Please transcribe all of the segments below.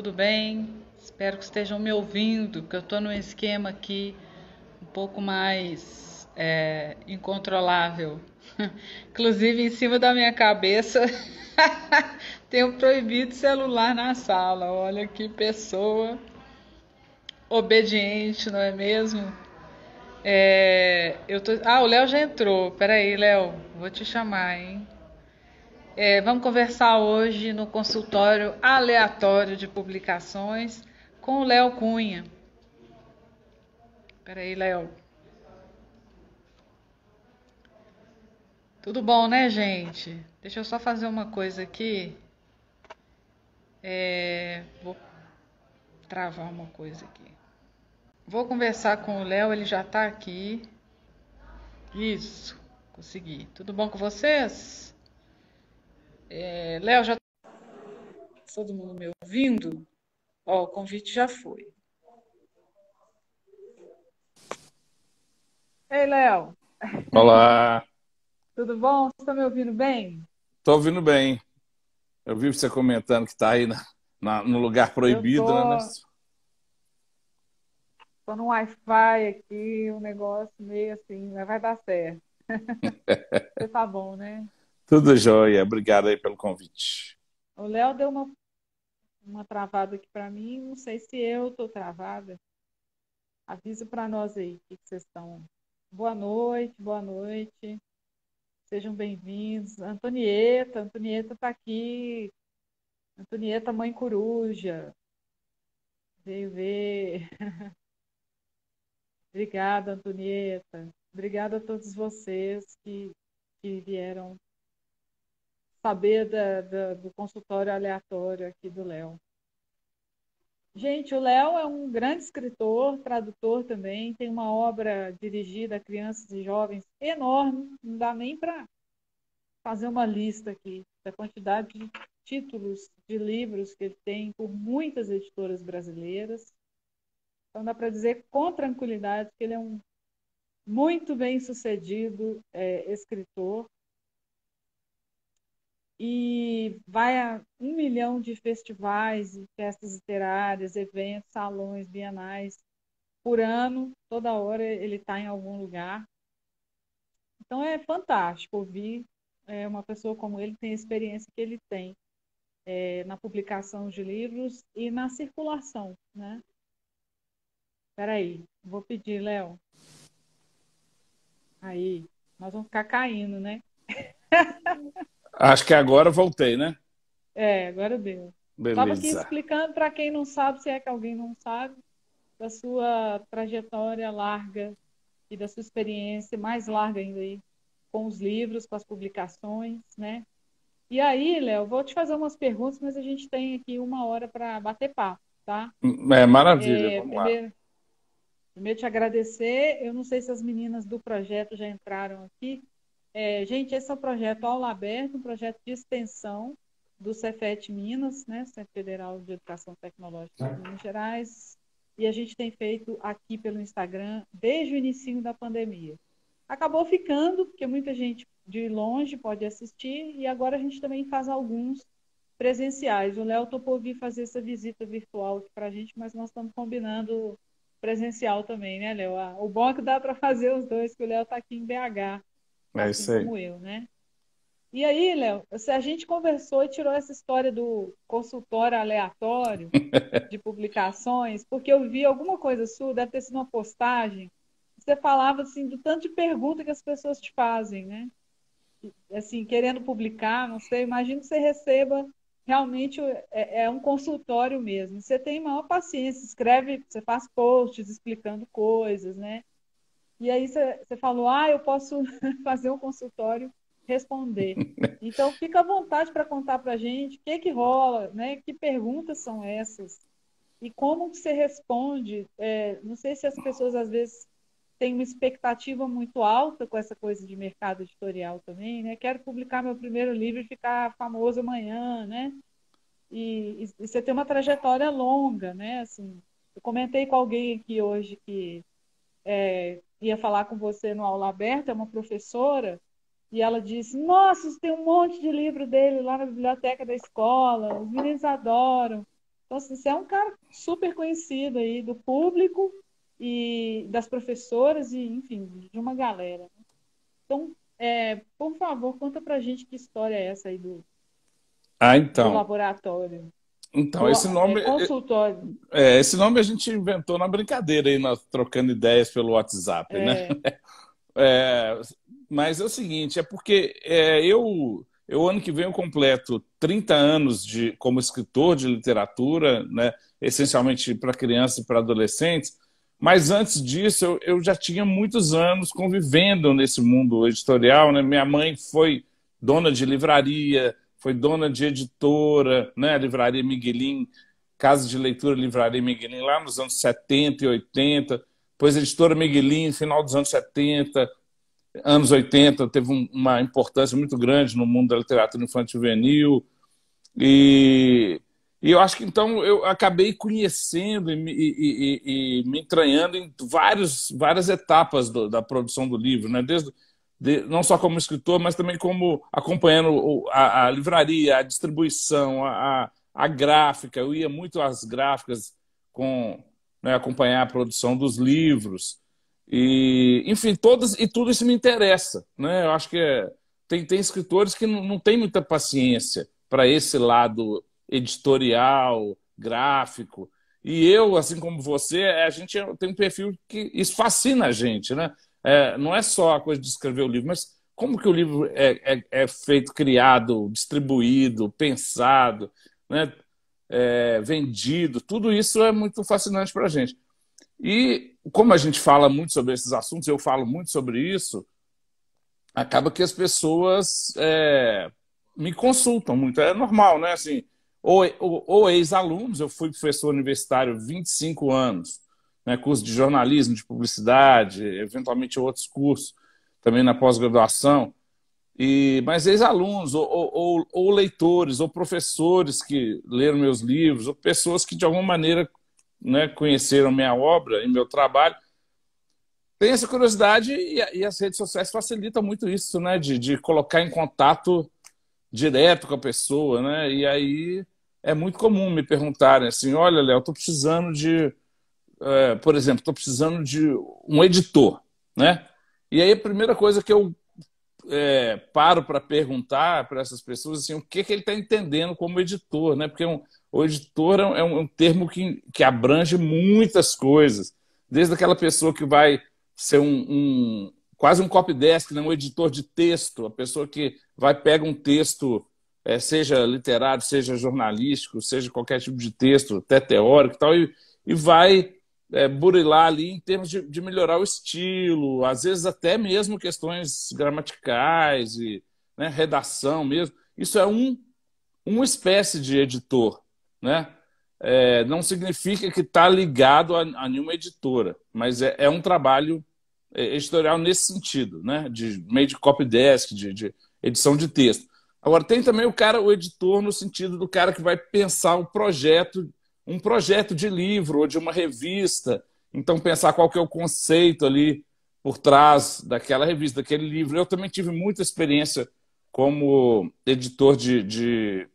tudo bem? Espero que estejam me ouvindo, Que eu estou num esquema aqui um pouco mais é, incontrolável. Inclusive, em cima da minha cabeça, tenho proibido celular na sala. Olha que pessoa obediente, não é mesmo? É, eu tô... Ah, o Léo já entrou. Peraí, Léo, vou te chamar, hein? É, vamos conversar hoje no consultório aleatório de publicações com o Léo Cunha. Espera aí, Léo. Tudo bom, né, gente? Deixa eu só fazer uma coisa aqui. É, vou travar uma coisa aqui. Vou conversar com o Léo, ele já está aqui. Isso, consegui. Tudo bom com vocês? É, Léo, já tá todo mundo me ouvindo? Ó, o convite já foi. Ei, Léo. Olá. Tudo bom? Você está me ouvindo bem? Estou ouvindo bem. Eu vi você comentando que está aí na, na, no lugar proibido. Estou tô... né? no Wi-Fi aqui, um negócio meio assim, mas vai dar certo. Você está bom, né? Tudo jóia. Obrigado aí pelo convite. O Léo deu uma, uma travada aqui para mim. Não sei se eu estou travada. Avisa para nós aí o que vocês estão. Boa noite, boa noite. Sejam bem-vindos. Antonieta, Antonieta está aqui. Antonieta, mãe coruja. Veio ver. Obrigada, Antonieta. Obrigada a todos vocês que, que vieram saber da, da, do consultório aleatório aqui do Léo. Gente, o Léo é um grande escritor, tradutor também, tem uma obra dirigida a crianças e jovens enorme, não dá nem para fazer uma lista aqui da quantidade de títulos de livros que ele tem por muitas editoras brasileiras. Então dá para dizer com tranquilidade que ele é um muito bem sucedido é, escritor e vai a um milhão de festivais, festas literárias, eventos, salões, bienais por ano, toda hora ele está em algum lugar. Então é fantástico ouvir é, uma pessoa como ele tem a experiência que ele tem é, na publicação de livros e na circulação, né? Peraí, vou pedir, Léo. Aí, nós vamos ficar caindo, né? Acho que agora voltei, né? É, agora deu. Beleza. Estava aqui explicando para quem não sabe, se é que alguém não sabe, da sua trajetória larga e da sua experiência mais larga ainda aí com os livros, com as publicações, né? E aí, Léo, vou te fazer umas perguntas, mas a gente tem aqui uma hora para bater papo, tá? Hum, é maravilha, é, vamos primeiro, lá. Primeiro te agradecer. Eu não sei se as meninas do projeto já entraram aqui, é, gente, esse é o projeto Aula Aberta, um projeto de extensão do Cefet Minas, né, Centro Federal de Educação Tecnológica de Minas Gerais, e a gente tem feito aqui pelo Instagram desde o início da pandemia. Acabou ficando, porque muita gente de longe pode assistir, e agora a gente também faz alguns presenciais. O Léo topou vir fazer essa visita virtual aqui para a gente, mas nós estamos combinando presencial também, né, Léo? Ah, o bom é que dá para fazer os dois, que o Léo está aqui em BH é assim isso assim, aí. como eu, né? E aí, Léo, a gente conversou e tirou essa história do consultório aleatório de publicações, porque eu vi alguma coisa sua, deve ter sido uma postagem, você falava assim do tanto de pergunta que as pessoas te fazem, né? Assim, querendo publicar, não sei, imagino que você receba realmente é, é um consultório mesmo. Você tem maior paciência, escreve, você faz posts explicando coisas, né? E aí você falou, ah, eu posso fazer um consultório, responder. Então, fica à vontade para contar para a gente o que, que rola, né? que perguntas são essas e como que você responde. É, não sei se as pessoas, às vezes, têm uma expectativa muito alta com essa coisa de mercado editorial também. Né? Quero publicar meu primeiro livro e ficar famoso amanhã, né? E, e, e você tem uma trajetória longa, né? Assim, eu comentei com alguém aqui hoje que é, ia falar com você no aula aberta, é uma professora, e ela disse: Nossa, tem um monte de livro dele lá na biblioteca da escola, os meninos adoram. Então, assim, você é um cara super conhecido aí do público e das professoras e, enfim, de uma galera. Então, é, por favor, conta pra gente que história é essa aí do, ah, então. do laboratório. Então, Bom, esse é nome. É consultório. É, esse nome a gente inventou na brincadeira aí, nós trocando ideias pelo WhatsApp, né? é. né? É, mas é o seguinte, é porque é, eu, eu ano que vem eu completo 30 anos de, como escritor de literatura, né? essencialmente para crianças e para adolescentes, mas antes disso eu, eu já tinha muitos anos convivendo nesse mundo editorial. Né? Minha mãe foi dona de livraria, foi dona de editora, né? Livraria Miguelim, Casa de Leitura Livraria Miguelim, lá nos anos 70 e 80. Depois, Editora Miguelim, final dos anos 70, anos 80, teve um, uma importância muito grande no mundo da literatura infantil juvenil. E, e eu acho que então eu acabei conhecendo e, e, e, e me entranhando em vários, várias etapas do, da produção do livro, né? desde de, não só como escritor, mas também como acompanhando a, a livraria, a distribuição, a, a, gráfica. Eu ia muito às gráficas com né, acompanhar a produção dos livros. E, enfim, todas e tudo isso me interessa. Né? Eu acho que é, tem, tem escritores que não, não têm muita paciência para esse lado editorial, gráfico. E eu, assim como você, a gente tem um perfil que isso fascina a gente, né? é, não é só a coisa de escrever o livro, mas como que o livro é, é, é feito, criado, distribuído, pensado, né? É, vendido, tudo isso é muito fascinante para a gente. E como a gente fala muito sobre esses assuntos, eu falo muito sobre isso, acaba que as pessoas é, me consultam muito. É normal, né? Assim, ou, ou, ou ex-alunos, eu fui professor universitário 25 anos né, curso de jornalismo, de publicidade, eventualmente outros cursos também na pós-graduação. E, mas ex-alunos, ou, ou, ou, leitores, ou professores que leram meus livros, ou pessoas que de alguma maneira né, conheceram minha obra e meu trabalho, tem essa curiosidade e, e, as redes sociais facilitam muito isso, né? De, de colocar em contato direto com a pessoa, né? E aí é muito comum me perguntarem assim: olha, Léo, estou precisando de é, por exemplo, estou precisando de um editor, né? E aí a primeira coisa que eu é, paro para perguntar para essas pessoas assim, o que, que ele está entendendo como editor, né? Porque é um, o editor é, é um, é um termo que, que abrange muitas coisas, desde aquela pessoa que vai ser um, um quase um copy desk, né? um editor de texto, a pessoa que vai pega um texto, é, seja literário, seja jornalístico, seja qualquer tipo de texto, até teórico e tal, e, e vai é, burilar ali em termos de, de, melhorar o estilo, às vezes até mesmo questões gramaticais e né, redação mesmo. Isso é um, uma espécie de editor, né? É, não significa que está ligado a, a, nenhuma editora, mas é, é, um trabalho é, editorial nesse sentido, né? De meio de copy desk, de, de edição de texto. Agora tem também o cara, o editor no sentido do cara que vai pensar o projeto um projeto de livro ou de uma revista. Então, pensar qual que é o conceito ali por trás daquela revista, daquele livro. Eu também tive muita experiência como editor de, de,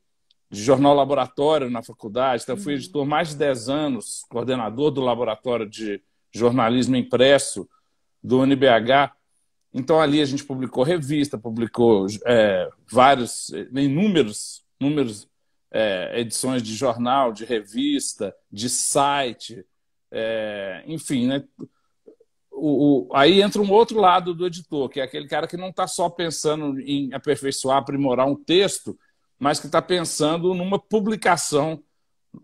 de jornal laboratório na faculdade. Então, fui uhum. editor mais de 10 anos, coordenador do laboratório de jornalismo impresso do UNBH. Então, ali a gente publicou revista, publicou é, vários, inúmeros, números é, edições de jornal, de revista, de site, é, enfim, né? O, o, aí entra um outro lado do editor, que é aquele cara que não está só pensando em aperfeiçoar, aprimorar um texto, mas que está pensando numa publicação,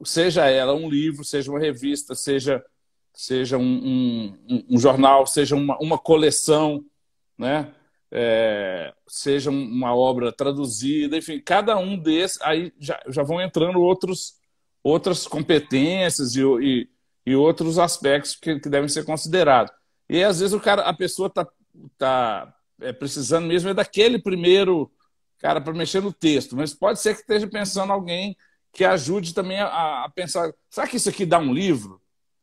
seja ela um livro, seja uma revista, seja, seja um, um, um jornal, seja uma, uma coleção, né? é, seja uma obra traduzida, enfim, cada um desses, aí já, já vão entrando outros, outras competências e, e, e outros aspectos que, que, devem ser considerados. E às vezes o cara, a pessoa está tá, é, precisando mesmo é daquele primeiro cara para mexer no texto, mas pode ser que esteja pensando alguém que ajude também a, a pensar, será que isso aqui dá um livro?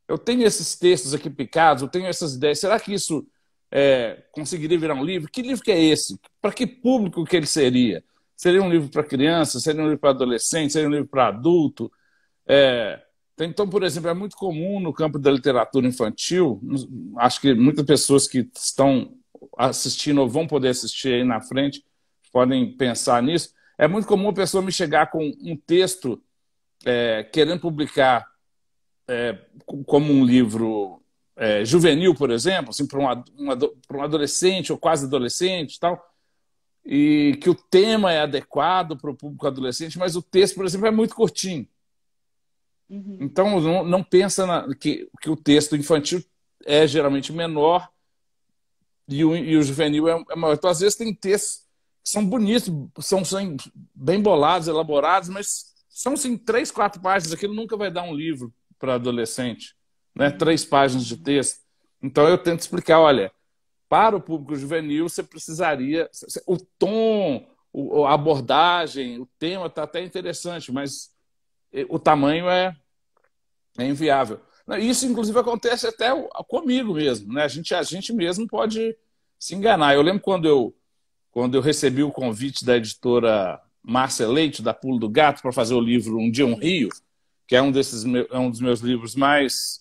Eu tenho esses textos aqui picados, eu tenho essas ideias, será que isso é, conseguiria virar um livro? Que livro que é esse? Para que público que ele seria? Seria um livro para criança? Seria um livro para adolescente? Seria um livro para adulto? É, então, por exemplo, é muito comum no campo da literatura infantil, acho que muitas pessoas que estão assistindo ou vão poder assistir aí na frente podem pensar nisso. É muito comum a pessoa me chegar com um texto é, querendo publicar é, como um livro é, juvenil, por exemplo, assim, para um, um, adolescente ou quase adolescente tal, e que o tema é adequado para o público adolescente, mas o texto, por exemplo, é muito curtinho. Uhum. Então, não, não pensa na, que, que o texto infantil é geralmente menor e o, e o juvenil é, é maior. Então, às vezes, tem textos que são bonitos, são, são bem bolados, elaborados, mas são, assim, três, quatro páginas. Aquilo nunca vai dar um livro para adolescente né, três páginas de texto. Então eu tento explicar, olha, para o público juvenil você precisaria, o tom, a abordagem, o tema está até interessante, mas eh, o tamanho é, é inviável. Isso, inclusive, acontece até comigo mesmo. Né? A, gente, a gente mesmo pode se enganar. Eu lembro quando eu, quando eu recebi o convite da editora Márcia Leite, da Pulo do Gato, para fazer o livro Um Dia um Rio, que é um, desses, é um dos meus livros mais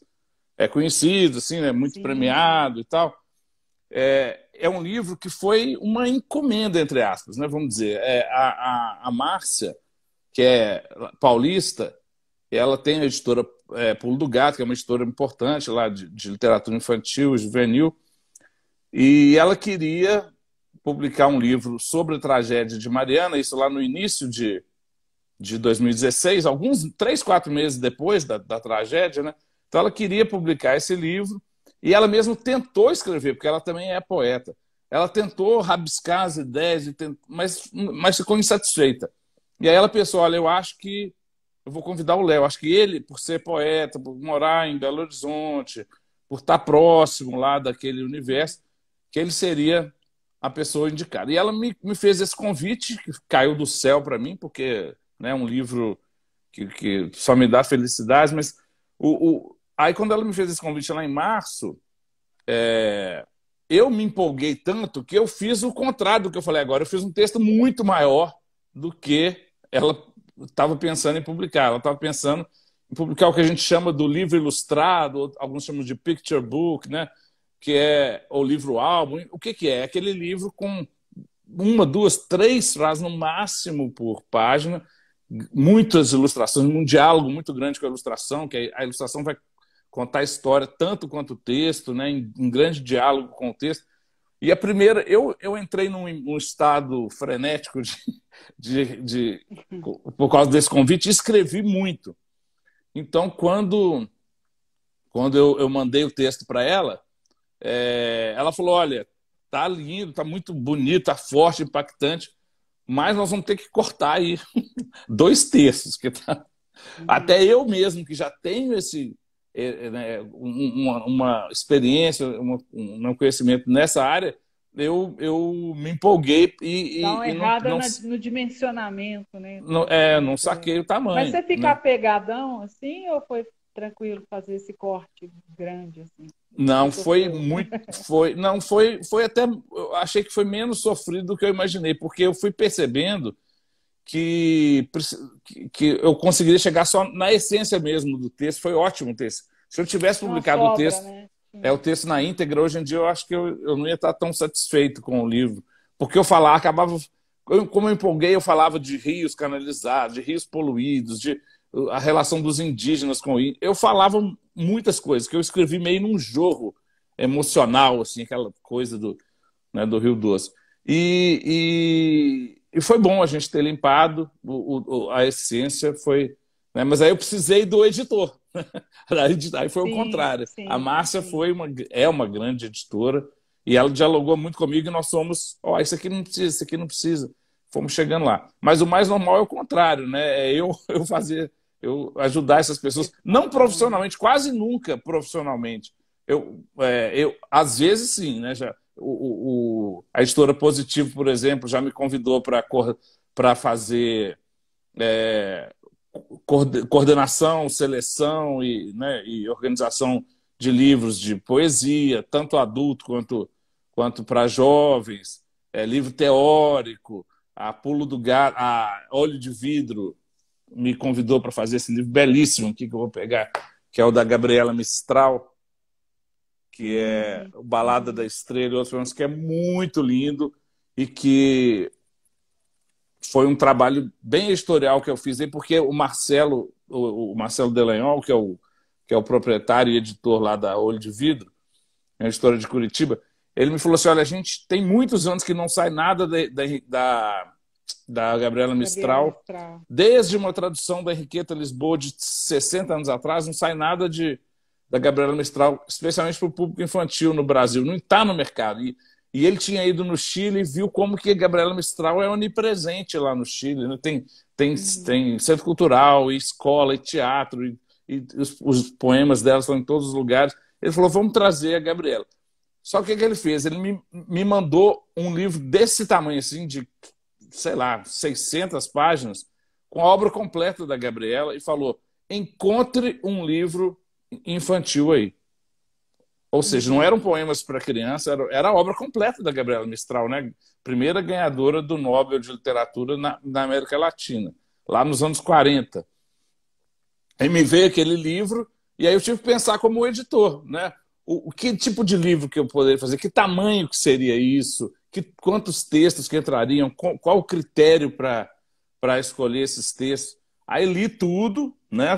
é conhecido, assim, né? muito Sim. premiado e tal. É, é um livro que foi uma encomenda, entre aspas, né? vamos dizer. É, a, a, a Márcia, que é paulista, ela tem a editora é, Pulo do Gato, que é uma editora importante lá de, de literatura infantil e juvenil, e ela queria publicar um livro sobre a tragédia de Mariana, isso lá no início de, de 2016, alguns três, quatro meses depois da, da tragédia, né? Então ela queria publicar esse livro e ela mesmo tentou escrever, porque ela também é poeta. Ela tentou rabiscar as ideias, mas, mas ficou insatisfeita. E aí ela pensou: olha, eu acho que eu vou convidar o Léo. Acho que ele, por ser poeta, por morar em Belo Horizonte, por estar próximo lá daquele universo, que ele seria a pessoa indicada. E ela me, me fez esse convite, que caiu do céu para mim, porque é né, um livro que, que, só me dá felicidade, mas o, o, Aí, quando ela me fez esse convite lá em março, é... eu me empolguei tanto que eu fiz o contrário do que eu falei agora. Eu fiz um texto muito maior do que ela estava pensando em publicar. Ela estava pensando em publicar o que a gente chama do livro ilustrado, alguns chamam de picture book, né? que é o livro álbum. O que, que é? É aquele livro com uma, duas, três frases no máximo por página, muitas ilustrações, um diálogo muito grande com a ilustração, que a ilustração vai contar a história tanto quanto o texto, né, em, em grande diálogo com o texto. E a primeira, eu, eu entrei num, num estado frenético de, de, de, por causa desse convite, escrevi muito. Então, quando, quando eu, eu mandei o texto para ela, é, ela falou: Olha, tá lindo, tá muito bonito, tá forte, impactante, mas nós vamos ter que cortar aí dois terços. Que tá... Uhum. Até eu mesmo, que já tenho esse, é, é, né, uma, uma experiência, uma, um conhecimento nessa área, eu, eu me empolguei e. Dá uma errada não, não, na, no dimensionamento, né? Não, é, não saquei o tamanho. Mas você ficar né? pegadão assim ou foi tranquilo fazer esse corte grande assim? Não, foi muito. Foi, não, foi, foi até. Eu achei que foi menos sofrido do que eu imaginei, porque eu fui percebendo que, que eu conseguiria chegar só na essência mesmo do texto. Foi ótimo o texto. Se eu tivesse publicado sobra, o texto, né? é o texto na íntegra, hoje em dia eu acho que eu, eu não ia estar tão satisfeito com o livro. Porque eu falava, acabava. Eu, como eu empolguei, eu falava de rios canalizados, de rios poluídos, de a relação dos indígenas com o índio. Eu falava muitas coisas, que eu escrevi meio num jorro emocional, assim, aquela coisa do, né, do Rio Doce. E, e foi bom a gente ter limpado o, o, a essência, foi. Né? Mas aí eu precisei do editor. aí foi sim, o contrário. Sim, a Márcia sim. foi uma, é uma grande editora e ela dialogou muito comigo e nós somos, ó, oh, isso aqui não precisa, isso aqui não precisa. Fomos chegando lá. Mas o mais normal é o contrário, né? É eu, eu fazer, eu ajudar essas pessoas, não profissionalmente, quase nunca profissionalmente. Eu, é, eu às vezes sim, né? Já, o, o, a editora Positivo, por exemplo, já me convidou para fazer é, coordenação, seleção e, né, e, organização de livros de poesia, tanto adulto quanto, quanto para jovens, é, livro teórico, a Pulo do Gato, a Olho de Vidro me convidou para fazer esse livro belíssimo aqui que eu vou pegar, que é o da Gabriela Mistral que é o Balada da Estrela e outros filmes que é muito lindo e que foi um trabalho bem editorial que eu fiz aí, porque o Marcelo, o, Marcelo Delanhol, que é o, que é o proprietário e editor lá da Olho de Vidro, é a história de Curitiba, ele me falou assim: olha, a gente tem muitos anos que não sai nada da, da, da Gabriela Mistral. Gabriela Mistral. Desde uma tradução da Henriqueta Lisboa de 60 anos atrás, não sai nada de, da Gabriela Mistral, especialmente para o público infantil no Brasil, não está no mercado. E, e, ele tinha ido no Chile e viu como que a Gabriela Mistral é onipresente lá no Chile. Né? Tem, tem, uhum. tem centro cultural, e escola, e teatro, e, e os, os, poemas dela estão em todos os lugares. Ele falou, vamos trazer a Gabriela. Só que o que ele fez? Ele me, me mandou um livro desse tamanho, assim, de, sei lá, 600 páginas, com a obra completa da Gabriela e falou, encontre um livro infantil aí. Ou seja, não eram poemas para criança, era, era a obra completa da Gabriela Mistral, né? primeira ganhadora do Nobel de Literatura na, na América Latina, lá nos anos 40. Aí me veio aquele livro, e aí eu tive que pensar como editor, né? O, o, que tipo de livro que eu poderia fazer, que tamanho que seria isso, que, quantos textos que entrariam, qual, qual o critério para escolher esses textos. Aí li tudo, né?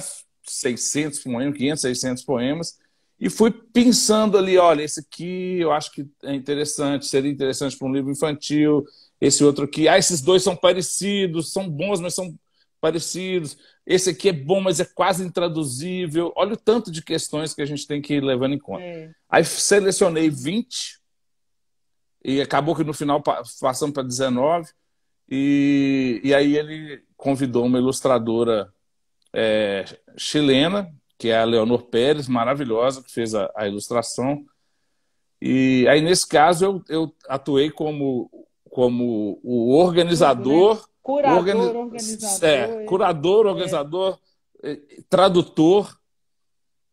600 poemas, 500, 600 poemas, e fui pensando ali, olha, esse aqui eu acho que é interessante, seria interessante para um livro infantil, esse outro aqui, ah, esses dois são parecidos, são bons, mas são parecidos, esse aqui é bom, mas é quase intraduzível, olha o tanto de questões que a gente tem que ir levando em conta. É. Aí selecionei 20, e acabou que no final passamos para 19, e, e aí ele convidou uma ilustradora é, chilena, que é a Leonor Pérez, maravilhosa, que fez a, a ilustração. E aí, nesse caso, eu, eu atuei como, como o organizador. Né? Curador, organi organizador. É, é. curador, é. organizador, é. tradutor.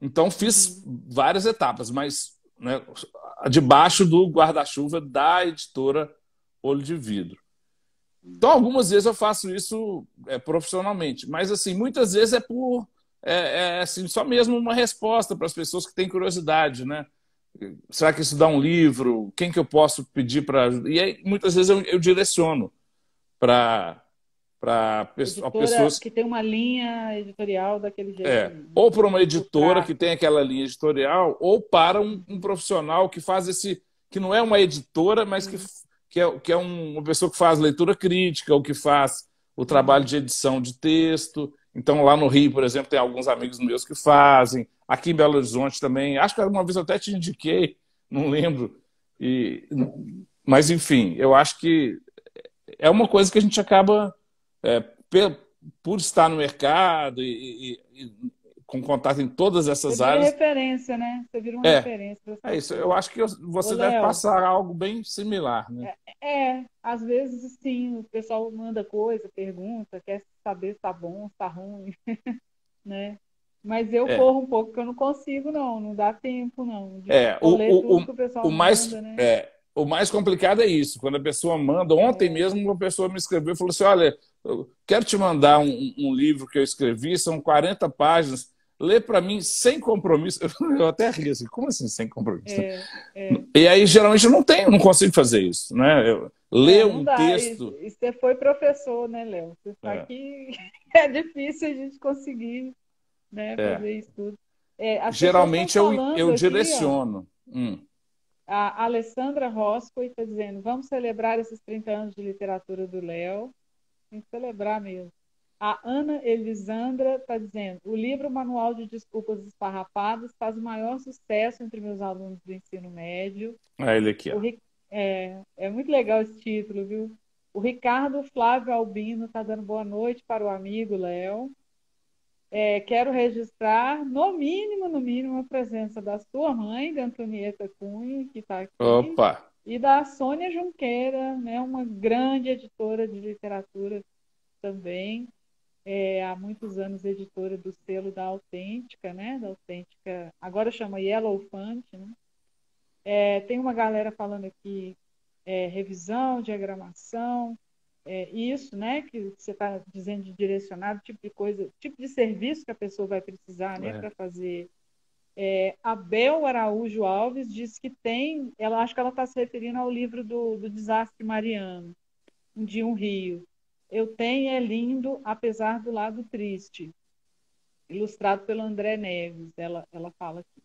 Então, fiz uhum. várias etapas, mas né, debaixo do guarda-chuva da editora Olho de Vidro. Então, algumas vezes eu faço isso é, profissionalmente, mas assim, muitas vezes é por é, é, assim, só mesmo uma resposta para as pessoas que têm curiosidade, né? Será que isso dá um livro? Quem que eu posso pedir para? E aí, muitas vezes eu, eu direciono para para pessoas que tem uma linha editorial daquele jeito. É, ou para uma editora que tem aquela linha editorial, ou para um, um profissional que faz esse que não é uma editora, mas que que é, que é um, uma pessoa que faz leitura crítica, ou que faz o trabalho de edição de texto. Então, lá no Rio, por exemplo, tem alguns amigos meus que fazem. Aqui em Belo Horizonte também. Acho que alguma vez eu até te indiquei, não lembro. E, mas, enfim, eu acho que é uma coisa que a gente acaba, é, por estar no mercado e, e, com contato em todas essas Você áreas. referência, né? Você vira uma é, referência. É isso. Eu acho que você Ô, deve passar algo bem similar, né? É, é, às vezes sim, o pessoal manda coisa, pergunta, quer saber se tá bom, se tá ruim, né? Mas eu é. corro um pouco, porque eu não consigo, não. Não dá tempo, não. é, o, o, o, o, mais, manda, né? é, o mais complicado é isso. Quando a pessoa manda... Ontem é. mesmo uma pessoa me escreveu e falou assim, olha, eu quero te mandar um, um livro que eu escrevi, são 40 páginas lê para mim sem compromisso. Eu até ri assim, como assim sem compromisso? É, é. E aí, geralmente, eu não tenho, não consigo fazer isso, né? Eu ler é, um dá. texto. você foi professor, né, Léo? Você está é. é difícil a gente conseguir né, é. fazer isso tudo. É, geralmente eu, eu aqui, direciono. hum. A Alessandra Roscoe está dizendo: vamos celebrar esses 30 anos de literatura do Léo. Tem que celebrar mesmo. A Ana Elisandra está dizendo: o livro Manual de Desculpas Esfarrapadas faz o maior sucesso entre meus alunos do ensino médio. Ah, ele aqui. É, é muito legal esse título, viu? O Ricardo Flávio Albino está dando boa noite para o amigo Léo. É, quero registrar, no mínimo, no mínimo, a presença da sua mãe, da Antonieta Cunha, que está aqui. Opa! E da Sônia Junqueira, né, uma grande editora de literatura também é, há muitos anos editora do selo da Autêntica, né? Da Autêntica, agora chama Yellow Fund, né? É, tem uma galera falando aqui é, revisão, diagramação, é, isso, né? Que você está dizendo de direcionado, tipo de coisa, tipo de serviço que a pessoa vai precisar, né? É. Para fazer. É, Abel Araújo Alves diz que tem, ela acho que ela está se referindo ao livro do, do desastre mariano, de um rio eu tenho é lindo, apesar do lado triste, ilustrado pelo André Neves, ela, ela fala aqui.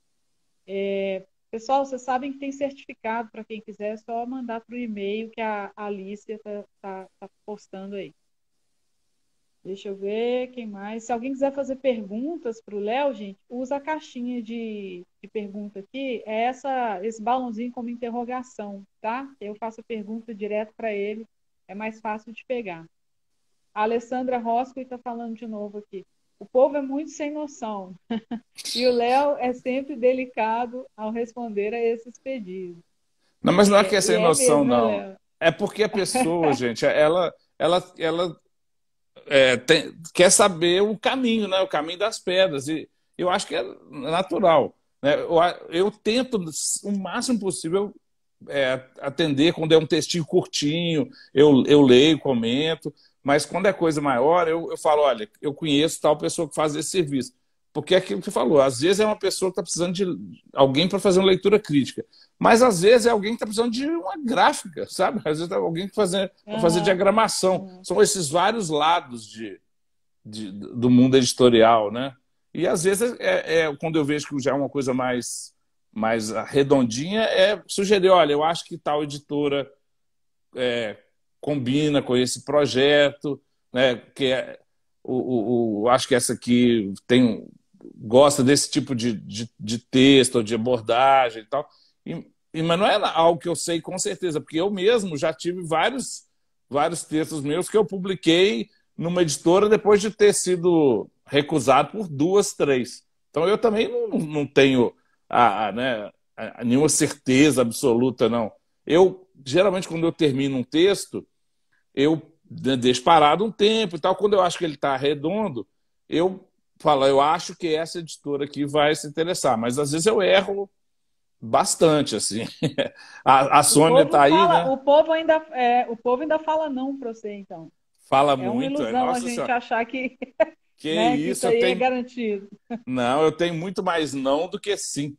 É, pessoal, vocês sabem que tem certificado para quem quiser, é só mandar para o e-mail que a, Alicia está tá, tá postando aí. Deixa eu ver quem mais. Se alguém quiser fazer perguntas para o Léo, gente, usa a caixinha de, de pergunta aqui. É essa, esse balãozinho como interrogação, tá? Eu faço a pergunta direto para ele. É mais fácil de pegar. A Alessandra Rosco está falando de novo aqui. O povo é muito sem noção. e o Léo é sempre delicado ao responder a esses pedidos. Não, mas não é que é, é sem noção, né, não. É porque a pessoa, gente, ela, ela, ela é, tem, quer saber o caminho, né? O caminho das pedras. E eu acho que é natural. Né? Eu, eu tento, o máximo possível, é, atender quando é um textinho curtinho, eu, eu leio, comento. Mas quando é coisa maior, eu, eu falo, olha, eu conheço tal pessoa que faz esse serviço. Porque é aquilo que você falou, às vezes é uma pessoa que está precisando de alguém para fazer uma leitura crítica. Mas às vezes é alguém que está precisando de uma gráfica, sabe? Às vezes é alguém que fazer, uhum. fazer diagramação. Uhum. São esses vários lados de, de, do mundo editorial, né? E às vezes, é, é, é, quando eu vejo que já é uma coisa mais, mais redondinha, é sugerir, olha, eu acho que tal editora é, combina com esse projeto, né? Que é, o, o, o, acho que essa aqui tem gosta desse tipo de, de, de texto, de abordagem e tal. E, e, mas não é algo que eu sei com certeza, porque eu mesmo já tive vários, vários textos meus que eu publiquei numa editora depois de ter sido recusado por duas, três. Então eu também não, não tenho a, a, né, a, nenhuma certeza absoluta, não. Eu, geralmente, quando eu termino um texto, eu né, deixo parado um tempo e tal. Quando eu acho que ele está redondo, eu falo, eu acho que essa editora aqui vai se interessar. Mas às vezes eu erro bastante assim a, a Sônia está aí fala, né? o povo ainda é, o povo ainda fala não para você então fala é muito uma é, ilusão é, nossa, a gente senhora. achar que que né, isso, que isso eu é tenho... é garantido não eu tenho muito mais não do que sim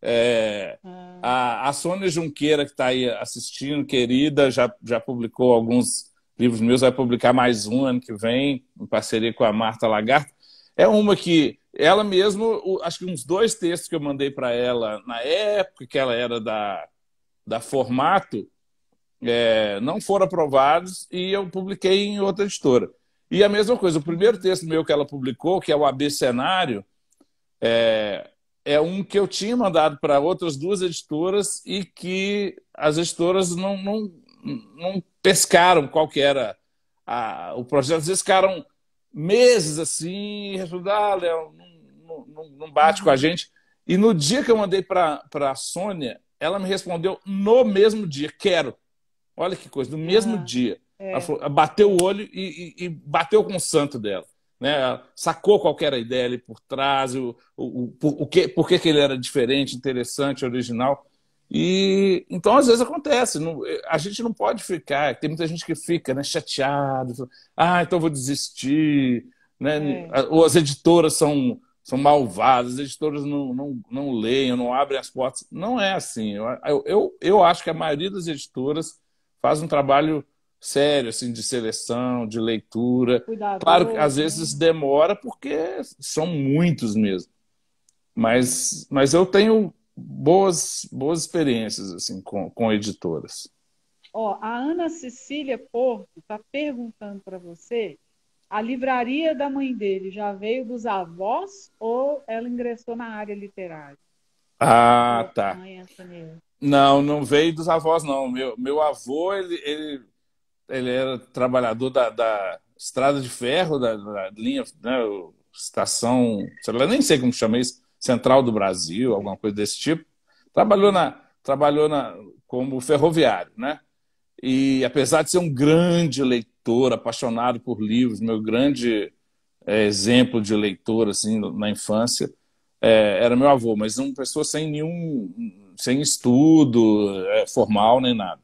é, ah. a, a Sônia Junqueira que está aí assistindo querida já já publicou alguns Livros Meus vai publicar mais um ano que vem, em parceria com a Marta Lagarta. É uma que ela mesmo, acho que uns dois textos que eu mandei para ela na época que ela era da, da Formato, é, não foram aprovados e eu publiquei em outra editora. E a mesma coisa, o primeiro texto meu que ela publicou, que é o AB Cenário, é, é um que eu tinha mandado para outras duas editoras e que as editoras não, não, não pescaram qual que era a, o projeto. Às vezes ficaram meses assim, ah, Léo, não, não, não bate com a gente. E no dia que eu mandei para a Sônia, ela me respondeu no mesmo dia, quero. Olha que coisa, no mesmo ah, dia. É. Ela falou, bateu o olho e, e, e, bateu com o santo dela. Né? sacou qual era a ideia ali por trás, o, o, o, o que, por que, que ele era diferente, interessante, original. E então às vezes acontece, não, eh, a gente não pode ficar, tem muita gente que fica, né, chateado, ah, então vou desistir, né? É. Ou as editoras são são malvadas, as editoras não, não, não leem, não abrem as portas. Não é assim. Eu, eu, eu acho que a maioria das editoras faz um trabalho sério, assim, de seleção, de leitura. Cuidado, claro que às né? vezes demora, porque são muitos mesmo. Mas, mas eu tenho boas, boas experiências assim com, com editoras. Ó, a Ana Cecília Porto está perguntando para você: a livraria da mãe dele já veio dos avós ou ela ingressou na área literária? Ah, tá. É não, não veio dos avós, não. Meu, meu avô, ele, ele, ele era trabalhador da, da estrada de ferro, da, da linha, né, estação, sei lá, nem sei como chama isso, Central do Brasil, alguma coisa desse tipo. Trabalhou, na, trabalhou na, como ferroviário, né? E apesar de ser um grande leitor, apaixonado por livros, meu grande é, exemplo de leitor assim na infância é, era meu avô, mas uma pessoa sem nenhum, sem estudo é, formal nem nada.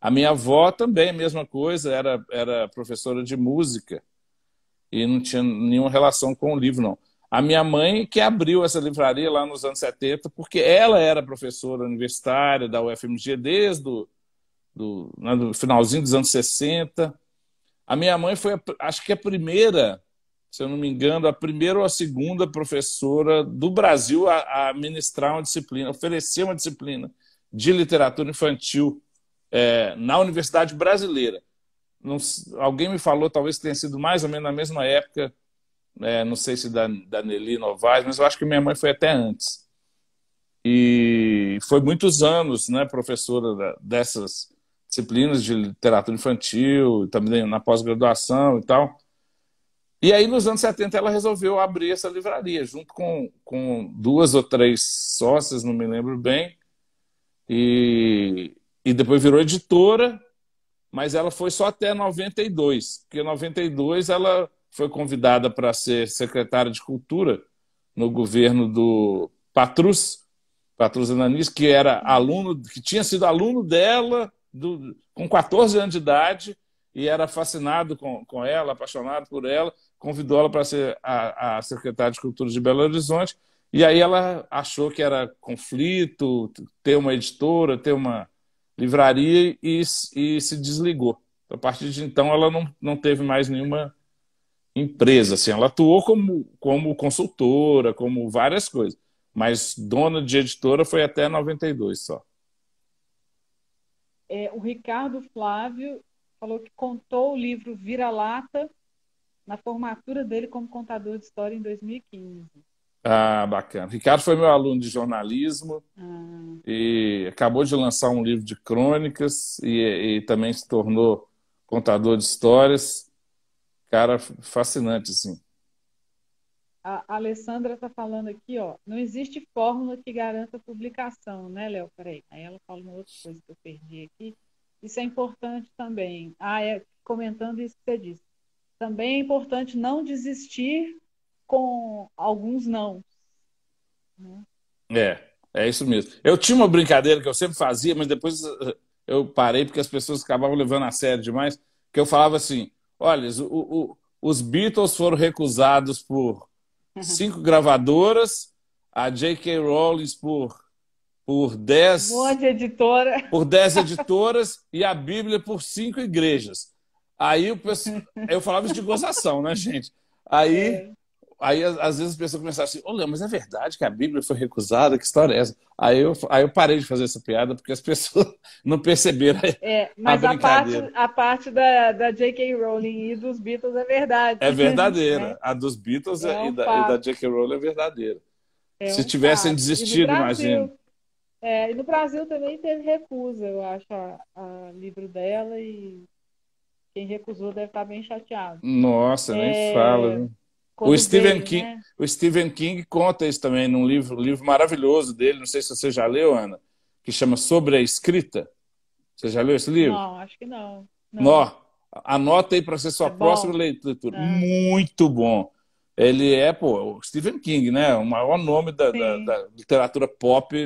A minha avó também, a mesma coisa, era, era professora de música e não tinha nenhuma relação com o livro, não. A minha mãe que abriu essa livraria lá nos anos 70, porque ela era professora universitária da UFMG desde do, do, né, do finalzinho dos anos 60. A minha mãe foi, a, acho que a primeira, se eu não me engano, a primeira ou a segunda professora do Brasil a, a ministrar uma disciplina, oferecer uma disciplina de literatura infantil é, na Universidade Brasileira. Não, alguém me falou, talvez tenha sido mais ou menos na mesma época é, não sei se da, da Nelly Novaes, mas eu acho que minha mãe foi até antes. E foi muitos anos né, professora da, dessas disciplinas de literatura infantil, também na pós-graduação e tal. E aí, nos anos 70, ela resolveu abrir essa livraria, junto com, com duas ou três sócias, não me lembro bem. E, e depois virou editora, mas ela foi só até 92, porque em 92 ela foi convidada para ser secretária de Cultura no governo do Patrus, Patrus Ananis, que era aluno, que tinha sido aluno dela do, com 14 anos de idade e era fascinado com, com ela, apaixonado por ela, convidou ela para ser a, a secretária de Cultura de Belo Horizonte. E aí ela achou que era conflito, ter uma editora, ter uma livraria e, e se desligou. A partir de então, ela não, não teve mais nenhuma empresa, assim, ela atuou como, como consultora, como várias coisas, mas dona de editora foi até 92 só. É, o Ricardo Flávio falou que contou o livro Vira-Lata na formatura dele como contador de história em 2015. Ah, bacana. Ricardo foi meu aluno de jornalismo ah. e acabou de lançar um livro de crônicas e, e também se tornou contador de histórias cara fascinante, assim. A Alessandra está falando aqui, ó, não existe fórmula que garanta publicação, né, Léo? Peraí, aí ela fala uma outra coisa que eu perdi aqui. Isso é importante também. Ah, é, comentando isso que você disse. Também é importante não desistir com alguns não. Né? É, é isso mesmo. Eu tinha uma brincadeira que eu sempre fazia, mas depois eh, eu parei porque as pessoas acabavam levando a sério demais, que eu falava assim, Olha, o, o, os Beatles foram recusados por uhum. cinco gravadoras, a J.K. Rowling por por dez, um de editora. por dez editoras e a Bíblia por cinco igrejas. Aí o pessoal, eu falava isso de gozação, né, gente? Aí é. Aí, às vezes, as pessoas começaram assim, olha, mas é verdade que a Bíblia foi recusada? Que história é essa? Aí eu, aí eu parei de fazer essa piada, porque as pessoas não perceberam é, mas a, a parte, a parte da, da J.K. Rowling e dos Beatles é verdade. É verdadeira. Né? A dos Beatles é um e, da, e, da, J.K. Rowling é verdadeira. É Se tivessem fato. desistido, imagina. É, e no Brasil também teve recusa, eu acho, a, a, livro dela e quem recusou deve estar bem chateado. Nossa, nem é, fala. Hein? o Stephen, dele, King, né? o Stephen King conta isso também num livro, um livro maravilhoso dele, não sei se você já leu, Ana, que chama Sobre a Escrita. Você já leu esse livro? Não, acho que não. não. Nó, anota aí para ser sua é próxima leitura. É. Muito bom. Ele é, pô, o Stephen King, né? O maior nome da, da, da literatura pop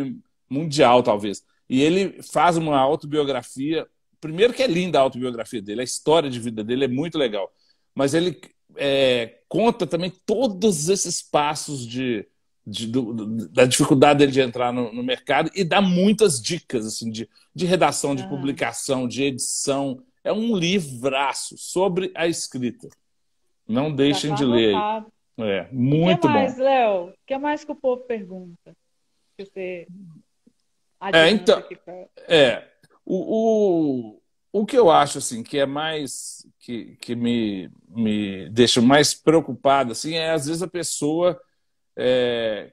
mundial, talvez. E ele faz uma autobiografia. Primeiro que é linda a autobiografia dele, a história de vida dele é muito legal. Mas ele é, conta também todos esses passos de, de do, da dificuldade dele de entrar no, no, mercado e dá muitas dicas assim, de, de redação, de ah. publicação, de edição. É um livraço sobre a escrita. Não deixem de ler. Aí. É, muito o que mais, bom. Léo? O que mais que o povo pergunta? Que você é, então, pra... é o, o, o que eu acho assim que é mais que, que me, me deixa mais preocupado assim é às vezes a pessoa é,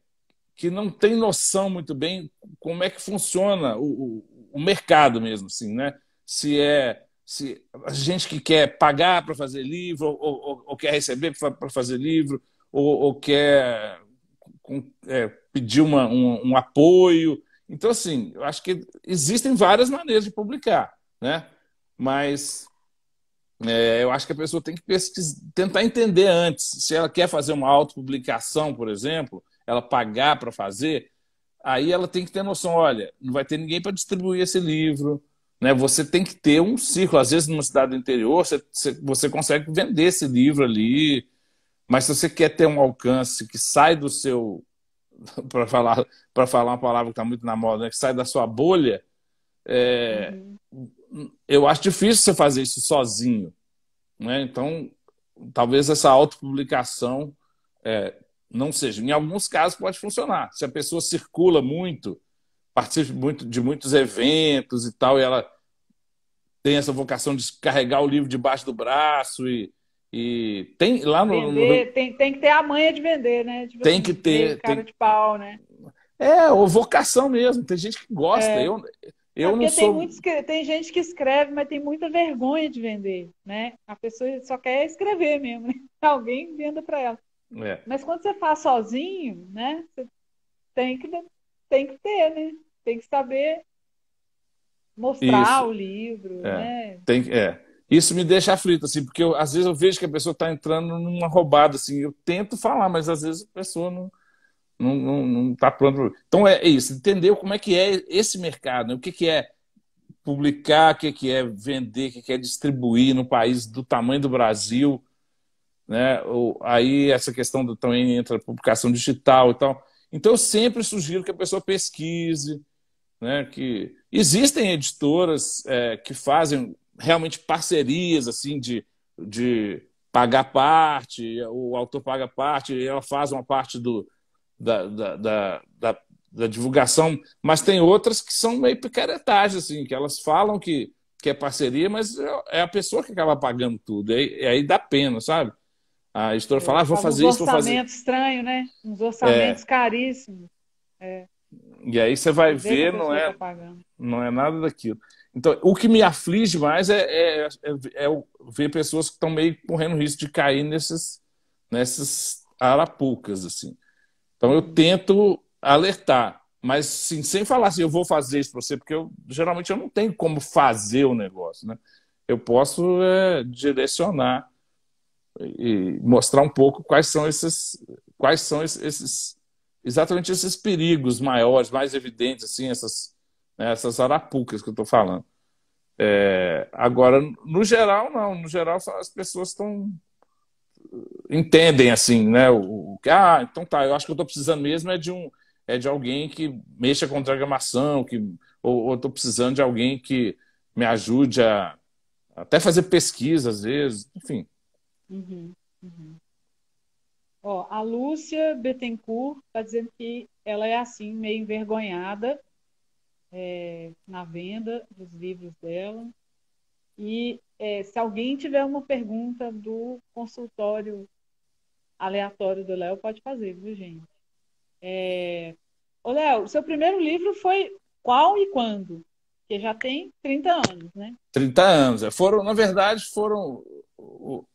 que não tem noção muito bem como é que funciona o, o, mercado mesmo assim né se é se a gente que quer pagar para fazer livro ou, ou, ou quer receber para fazer livro ou, ou quer com, é, pedir uma, um, um apoio então assim eu acho que existem várias maneiras de publicar né mas é, eu acho que a pessoa tem que tentar entender antes. Se ela quer fazer uma autopublicação, por exemplo, ela pagar para fazer, aí ela tem que ter noção: olha, não vai ter ninguém para distribuir esse livro. Né? Você tem que ter um ciclo. Às vezes, numa cidade do interior, você, você consegue vender esse livro ali. Mas se você quer ter um alcance que sai do seu. para falar, falar uma palavra que está muito na moda, né? que sai da sua bolha, é, uhum eu acho difícil você fazer isso sozinho. Né? Então, talvez essa autopublicação é, não seja. Em alguns casos pode funcionar. Se a pessoa circula muito, participa muito de muitos eventos e tal, e ela tem essa vocação de carregar o livro debaixo do braço e, e tem lá no, vender, no... Tem, tem que ter a manha de vender, né? Tipo, tem assim, que ter. Cara tem... de pau, né? É, ou vocação mesmo. Tem gente que gosta. É. Eu, é eu porque não sou... tem, tem gente que escreve, mas tem muita vergonha de vender, né? A pessoa só quer escrever mesmo, né? Alguém venda para ela. É. Mas quando você faz sozinho, né? Você tem que, tem que ter, né? Tem que saber mostrar Isso. o livro, é. né? Tem, é. Isso me deixa aflito, assim, porque eu, às vezes eu vejo que a pessoa está entrando numa roubada, assim. Eu tento falar, mas às vezes a pessoa não não está não, não tá pronto. Então é isso, entendeu como é que é esse mercado, né? o que, que é publicar, o que, que é vender, o que, que é distribuir no país do tamanho do Brasil. Né? Aí essa questão do, também entra publicação digital e tal. Então eu sempre sugiro que a pessoa pesquise, né? que existem editoras é, que fazem realmente parcerias assim de, de pagar parte, o autor paga parte, ela faz uma parte do, da, da, da, da, da divulgação, mas tem outras que são meio picaretagem, assim, que elas falam que, que é parceria, mas é, é a pessoa que acaba pagando tudo. E aí, e aí dá pena, sabe? A editora fala, ah, vou fazer isso, vou fazer. Uns orçamentos estranhos, né? Uns é. orçamentos é. caríssimos. É. E aí você vai Desde ver, não é, tá não é nada daquilo. Então, o que me aflige mais é, é, é, é ver pessoas que estão meio correndo risco de cair nesses, nessas arapucas, assim. Então eu tento alertar, mas sim, sem falar assim, eu vou fazer isso para você, porque eu, geralmente eu não tenho como fazer o negócio, né? Eu posso é, direcionar e mostrar um pouco quais são esses, quais são esses, exatamente esses perigos maiores, mais evidentes, assim, essas, né, essas arapucas que eu estou falando. É, agora, no geral, não. No geral, as pessoas estão entendem assim, né? O, que ah, então tá, eu acho que eu estou precisando mesmo é de um é de alguém que mexa com programação, que ou, ou eu tô precisando de alguém que me ajude a até fazer pesquisa às vezes, enfim. Uhum, uhum. Ó, a Lúcia Betencourt está dizendo que ela é assim, meio envergonhada é, na venda dos livros dela. E é, se alguém tiver uma pergunta do consultório aleatório do Léo, pode fazer, viu, gente? É... Ô, Léo, seu primeiro livro foi qual e quando? Que já tem 30 anos, né? 30 anos. É. Foram, na verdade, foram.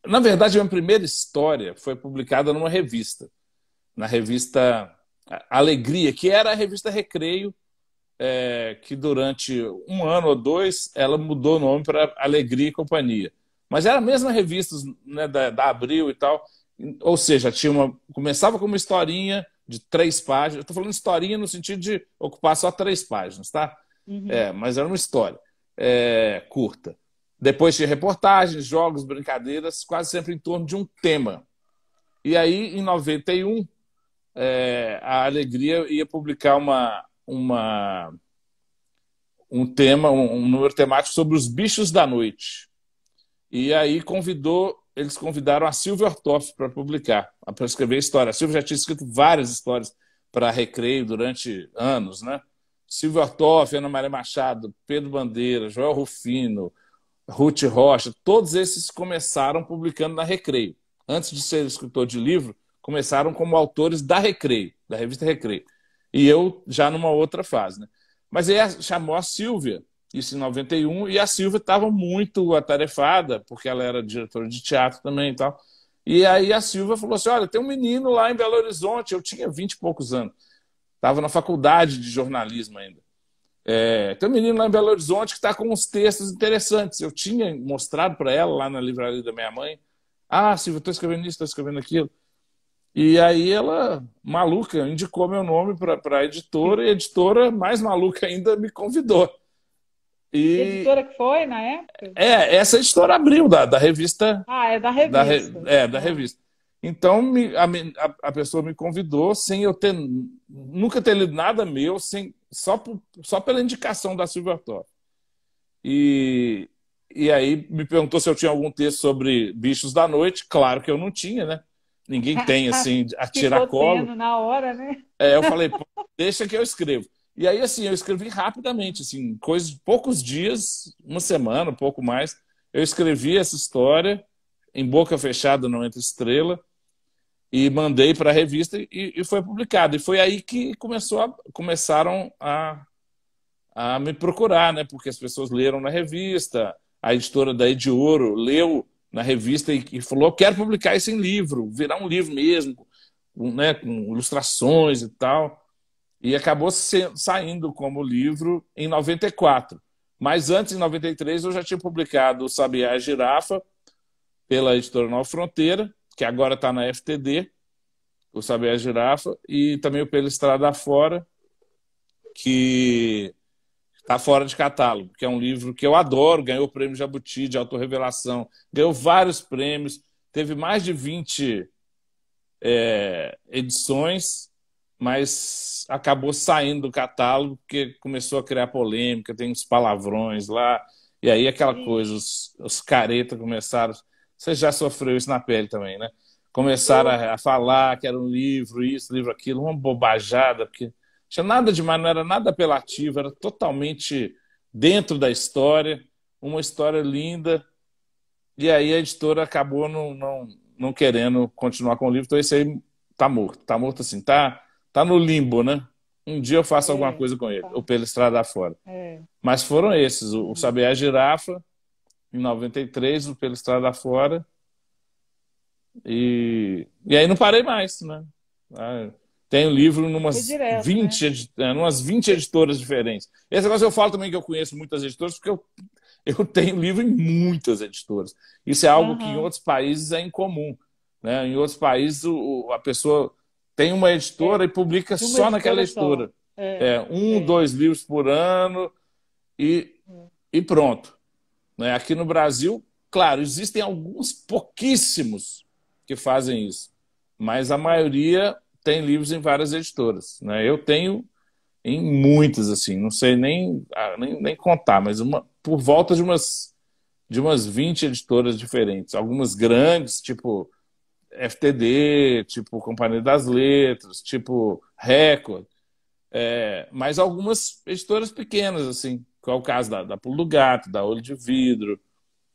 Na verdade, a minha primeira história foi publicada numa revista, na revista Alegria, que era a revista Recreio é, que durante um ano ou dois ela mudou o nome para Alegria e Companhia. Mas era a mesma revista né, da, da, Abril e tal. Ou seja, tinha uma, começava com uma historinha de três páginas. Estou falando historinha no sentido de ocupar só três páginas, tá? Uhum. É, mas era uma história é, curta. Depois tinha reportagens, jogos, brincadeiras, quase sempre em torno de um tema. E aí, em 91, é, a Alegria ia publicar uma uma, um tema, um, um número temático sobre os bichos da noite. E aí convidou, eles convidaram a Silvia Ortoff para publicar, para escrever história. A Silvia já tinha escrito várias histórias para Recreio durante anos, né? Silvio Ortoff, Ana Maria Machado, Pedro Bandeira, Joel Rufino, Ruth Rocha, todos esses começaram publicando na Recreio. Antes de ser escritor de livro, começaram como autores da Recreio, da revista Recreio e eu já numa outra fase. Né? Mas aí chamou a Silvia, isso em 91, e a Silvia estava muito atarefada, porque ela era diretora de teatro também e tal. E aí a Silvia falou assim: olha, tem um menino lá em Belo Horizonte, eu tinha 20 e poucos anos, estava na faculdade de jornalismo ainda. É, tem um menino lá em Belo Horizonte que está com uns textos interessantes. Eu tinha mostrado para ela lá na livraria da minha mãe. Ah, Silvia, estou escrevendo isso, estou escrevendo aquilo. E aí ela, maluca, indicou meu nome para a editora e a editora, mais maluca ainda, me convidou. E... Editora que foi na época? É, essa editora abriu da, da revista. Ah, é da revista. Da, é, da revista. Então me, a, a pessoa me convidou sem eu ter nunca ter lido nada meu, sem, só, por, só pela indicação da Silvia Thor. E, e aí me perguntou se eu tinha algum texto sobre bichos da noite. Claro que eu não tinha, né? Ninguém tem, assim, a tiracolo. na hora, né? É, eu falei, deixa que eu escrevo. E aí, assim, eu escrevi rapidamente, assim, coisas poucos dias, uma semana, um pouco mais, eu escrevi essa história em boca fechada, não entra estrela, e mandei para a revista e, e, foi publicado. E foi aí que começou a, começaram a, a me procurar, né? Porque as pessoas leram na revista, a editora da Ediouro Ouro leu na revista e, e falou: quero publicar isso em livro, virar um livro mesmo, com, né, com ilustrações e tal. E acabou se, saindo como livro em 94. Mas antes, em 93, eu já tinha publicado o Sabiá e Girafa pela editora Nova Fronteira, que agora está na FTD, o Sabiá e Girafa, e também o Pela Estrada Fora, que Tá Fora de Catálogo, que é um livro que eu adoro, ganhou o prêmio Jabuti de autorrevelação, ganhou vários prêmios, teve mais de 20 é, edições, mas acabou saindo do catálogo porque começou a criar polêmica, tem uns palavrões lá, e aí aquela coisa, os, os caretas começaram. Você já sofreu isso na pele também, né? Começaram a, a falar que era um livro, isso, livro, aquilo, uma bobajada, porque. Tinha nada de mais, não era nada apelativo, era totalmente dentro da história, uma história linda. E aí a editora acabou não, não, não querendo continuar com o livro, então esse aí tá morto, tá morto assim, tá, tá no limbo, né? Um dia eu faço é, alguma coisa com ele, tá. ou pela estrada fora. É. Mas foram esses, o, o uhum. Sabiá Girafa, em 93, o Pela Estrada Fora. E, e aí não parei mais, né? Ah, tem livro numas, direto, 20, né? 20 é, editoras diferentes. Esse negócio eu falo também que eu conheço muitas editoras, porque eu, eu tenho livro em muitas editoras. Isso é algo uhum. que em outros países é incomum. Né? Em outros países, o, a pessoa tem uma editora é. e publica uma só editora naquela editora. Só. É. é, um, é. dois livros por ano e, é. e pronto. Né? Aqui no Brasil, claro, existem alguns pouquíssimos que fazem isso, mas a maioria tem livros em várias editoras. Né? Eu tenho em muitas, assim, não sei nem, ah, nem, nem contar, mas uma, por volta de umas, de umas 20 editoras diferentes. Algumas grandes, tipo FTD, tipo Companhia das Letras, tipo Record. É, mas algumas editoras pequenas, assim, que é o caso da, da Pulo do Gato, da Olho de Vidro,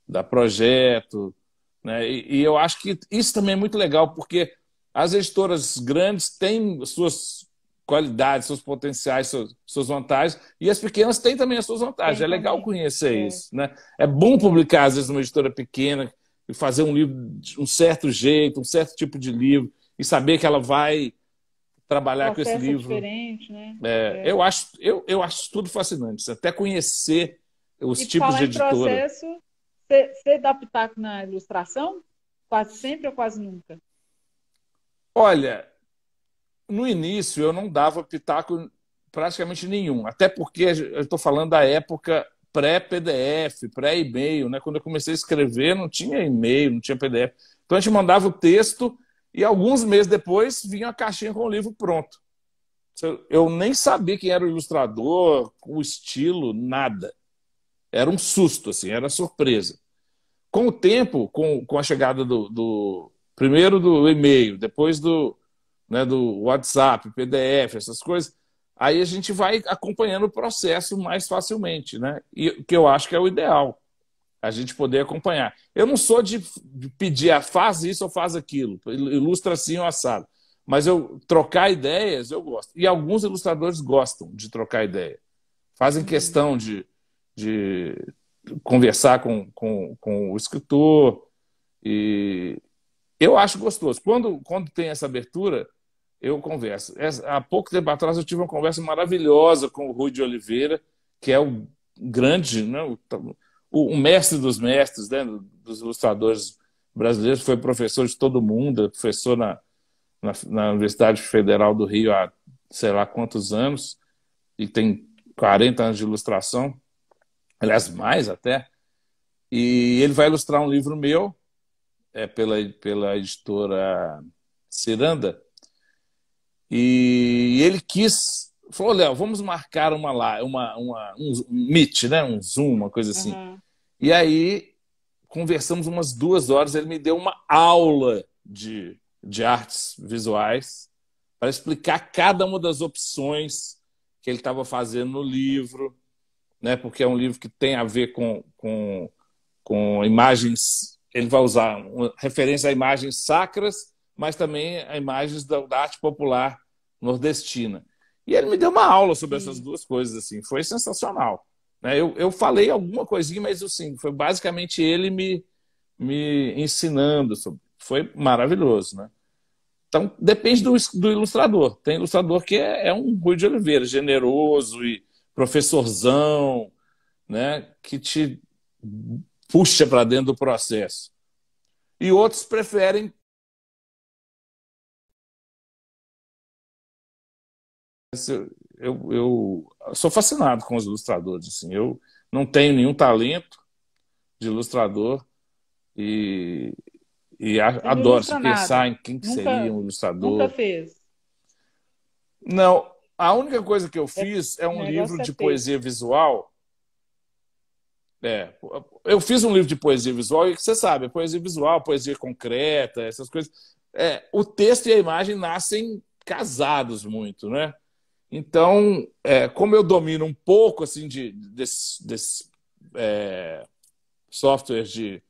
da Projeto. Né? E, e, eu acho que isso também é muito legal, porque as editoras grandes têm suas qualidades, seus potenciais, suas vantagens, e as pequenas têm também as suas vantagens. Tem é legal conhecer é. isso. Né? É bom publicar, às vezes, numa editora pequena, e fazer um livro de um certo jeito, um certo tipo de livro, e saber que ela vai trabalhar com esse é livro. Diferente, né? É, é. Eu, acho, eu, eu acho tudo fascinante, assim, até conhecer os e tipos de editora. Processo, você dá pitaco na ilustração? Quase sempre ou quase nunca? Olha, no início eu não dava pitaco praticamente nenhum, até porque eu estou falando da época pré-PDF, pré-e-mail, né? Quando eu comecei a escrever, não tinha e-mail, não tinha PDF. Então a gente mandava o texto e alguns meses depois vinha a caixinha com o livro pronto. Eu nem sabia quem era o ilustrador, o estilo, nada. Era um susto, assim, era surpresa. Com o tempo, com, com a chegada do, do primeiro do e-mail, depois do, né, do WhatsApp, PDF, essas coisas, aí a gente vai acompanhando o processo mais facilmente, né? E que eu acho que é o ideal, a gente poder acompanhar. Eu não sou de, pedir, a ah, faz isso ou faz aquilo, ilustra assim ou assado. Mas eu trocar ideias, eu gosto. E alguns ilustradores gostam de trocar ideia. Fazem questão de, de conversar com, com, com o escritor e, eu acho gostoso. Quando, quando tem essa abertura, eu converso. há pouco tempo atrás eu tive uma conversa maravilhosa com o Rui de Oliveira, que é o grande, né, o, o, mestre dos mestres, né, dos ilustradores brasileiros, foi professor de todo mundo, professor na, na, na Universidade Federal do Rio há sei lá quantos anos, e tem 40 anos de ilustração, aliás, mais até. E ele vai ilustrar um livro meu, é pela, pela editora Ciranda, e ele quis, falou, Léo, vamos marcar uma lá, uma, uma, um meet, né? um Zoom, uma coisa assim. Uhum. E aí conversamos umas duas horas, ele me deu uma aula de, de artes visuais para explicar cada uma das opções que ele estava fazendo no livro, né? porque é um livro que tem a ver com, com, com imagens ele vai usar uma referência a imagens sacras, mas também a imagens da, arte popular nordestina. E ele me deu uma aula sobre essas duas coisas, assim, foi sensacional. Né? Eu, eu falei alguma coisinha, mas assim, foi basicamente ele me, me ensinando sobre. Foi maravilhoso, né? Então, depende do, do ilustrador. Tem ilustrador que é, é um Rui de Oliveira, generoso e professorzão, né? Que te puxa para dentro do processo. E outros preferem Eu, eu, sou fascinado com os ilustradores. Assim. Eu não tenho nenhum talento de ilustrador e, e a, adoro pensar em quem nunca, seria um ilustrador. Nunca fez. Não, a única coisa que eu é, fiz é um livro de fez. É poesia visual é, eu fiz um livro de poesia visual e você sabe, poesia visual, poesia concreta, essas coisas. É, o texto e a imagem nascem casados muito, né? Então, é, como eu domino um pouco assim de desse, desse é, software de,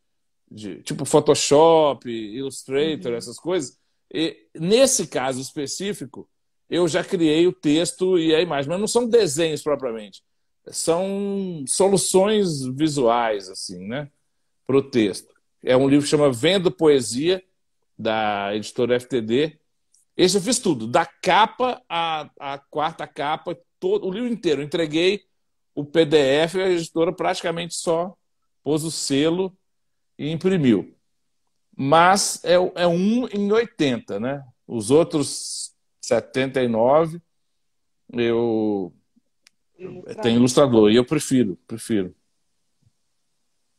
de, tipo Photoshop, Illustrator, uhum. essas coisas, e nesse caso específico eu já criei o texto e a imagem, mas não são desenhos propriamente são soluções visuais, assim, né? Para o texto. É um livro que chama Vendo Poesia, da editora FTD. Esse eu fiz tudo, da capa à, quarta capa, todo, o livro inteiro. Eu entreguei o PDF, a editora praticamente só pôs o selo e imprimiu. Mas é, é um em 80, né? Os outros 79 eu Ilustrador. É, tá tem ilustrador, e eu prefiro, prefiro.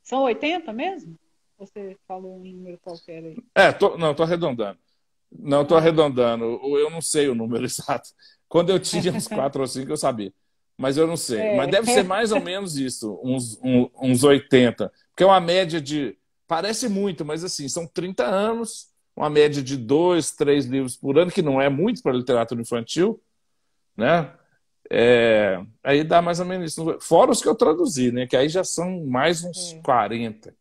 São 80 mesmo? Você falou um número qualquer aí. É, tô, não, estou arredondando. Não, estou arredondando. Eu não sei o número exato. Quando eu tinha uns 4 ou 5, eu sabia. Mas eu não sei. É. Mas deve ser mais ou menos isso, uns, um, uns 80. Porque é uma média de. Parece muito, mas assim, são 30 anos, uma média de dois, três livros por ano, que não é muito para literatura infantil, né? É, aí dá mais ou menos isso. Fora os que eu traduzi, né? Que aí já são mais uns hum. 40.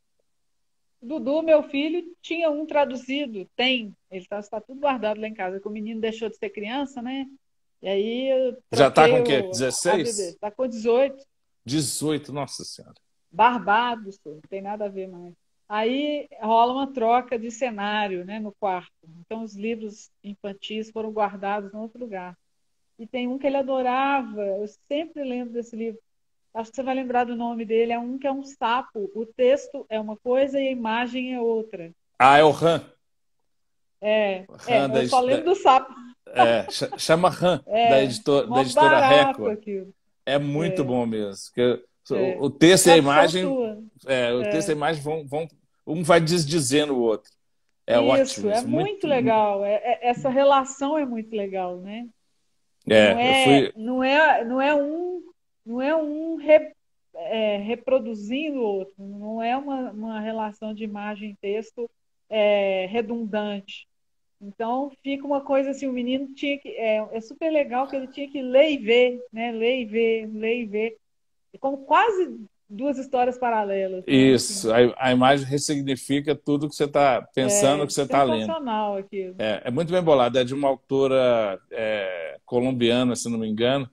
Dudu, meu filho, tinha um traduzido, tem. Ele está tá tudo guardado lá em casa, que o menino deixou de ser criança, né? E aí. Já está com o quê? 16? Está com 18. 18, nossa senhora. Barbados, não tem nada a ver mais. Aí rola uma troca de cenário né, no quarto. Então, os livros infantis foram guardados em outro lugar. E tem um que ele adorava, eu sempre lembro desse livro. Acho que você vai lembrar do nome dele. É um que é um sapo. O texto é uma coisa e a imagem é outra. Ah, é o Ran É, Han é eu só lembro do sapo. É, chama Ran é, da, editor, da editora Record. Aquilo. É muito é. bom mesmo. Porque é. o, texto e a imagem. É, o é. texto e a imagem vão, vão. Um vai desdizendo o outro. É Isso, ótimo. É muito, muito legal. Muito... É, é, essa relação é muito legal, né? É, não, é, fui... não, é, não é um, não é um re, é, reproduzindo o outro, não é uma, uma relação de imagem e texto é, redundante. Então fica uma coisa assim, o menino tinha que. É, é super legal que ele tinha que ler e ver, né? Ler e ver, ler e ver. E como quase duas histórias paralelas. Né, isso, né? a, a, imagem ressignifica tudo que você está pensando, é, que você está lendo. É, é muito bem bolado, é de uma autora é, colombiana, se não me engano,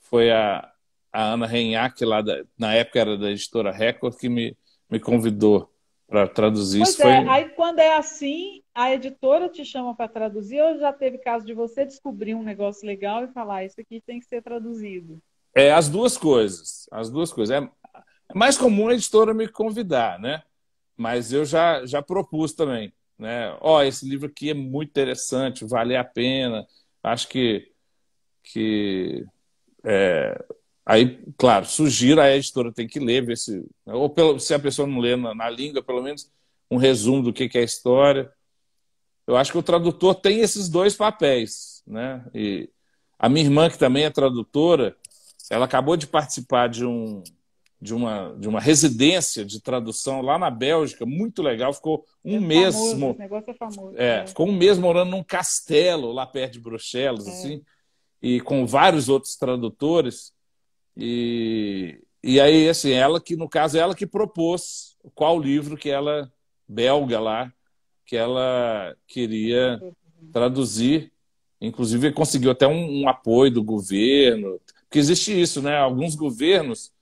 foi a, a Ana Renhac, lá da, na época era da editora Record, que me, me convidou para traduzir pois isso. É, Aí quando é assim, a editora te chama para traduzir, ou já teve caso de você descobrir um negócio legal e falar, ah, isso aqui tem que ser traduzido? É, as duas coisas. As duas coisas. É, é mais comum a editora me convidar, né? Mas eu já, já propus também, né? Ó, oh, esse livro aqui é muito interessante, vale a pena. Acho que que é... aí, claro, sugiro a editora tem que ler, ver se ou pelo, se a pessoa não lê na, na língua, pelo menos um resumo do que, que é a história. Eu acho que o tradutor tem esses dois papéis, né? E a minha irmã que também é tradutora, ela acabou de participar de um de uma, de uma residência de tradução lá na Bélgica, muito legal. Ficou um é mês. O negócio é famoso. É, é. Ficou um mês morando num castelo lá perto de Bruxelas, é. assim, e com vários outros tradutores. E, e aí, assim, ela que, no caso, ela que propôs qual livro que ela, belga lá, que ela queria traduzir. Inclusive, conseguiu até um, um apoio do governo, porque existe isso, né? Alguns governos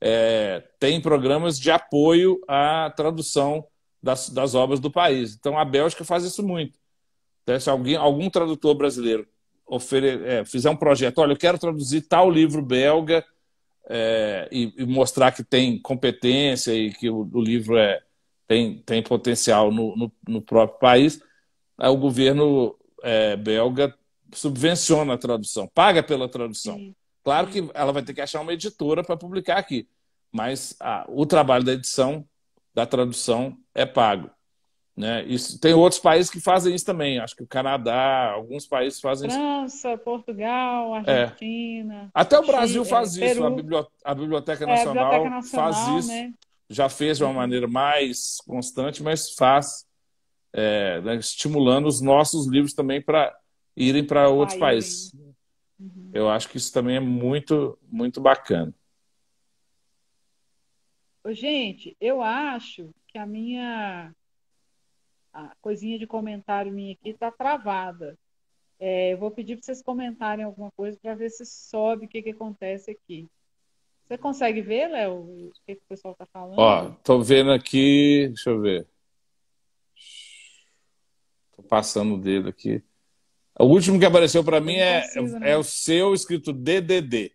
é, tem programas de apoio à tradução das, das obras do país. Então a Bélgica faz isso muito. Então, se alguém, algum tradutor brasileiro ofere, é, fizer um projeto, olha, eu quero traduzir tal livro belga é, e, e, mostrar que tem competência e que o, o livro é, tem, tem potencial no, no, no próprio país, aí o governo é, belga subvenciona a tradução, paga pela tradução. Sim. Claro uhum. que ela vai ter que achar uma editora para publicar aqui, mas ah, o trabalho da edição, da tradução, é pago. Né? Isso, tem outros países que fazem isso também. Acho que o Canadá, alguns países fazem França, isso. França, Portugal, é. Argentina. É. Até o Brasil Chile, é, faz é, isso. A Biblioteca, a, Biblioteca é, Nacional, faz isso. Né? Já fez de uma uhum. maneira mais constante, mas faz, né? estimulando os nossos livros também para irem para outros países. Uhum. Eu acho que isso também é muito, muito bacana. Ô, gente, eu acho que a minha a coisinha de comentário minha aqui está travada. É, eu vou pedir para vocês comentarem alguma coisa para ver se sobe o que, que acontece aqui. Você consegue ver, Léo, o que, que o pessoal está falando? Ó, tô vendo aqui, deixa eu ver. Tô passando o dedo aqui. O último que apareceu para mim é, né? é o seu escrito DDD.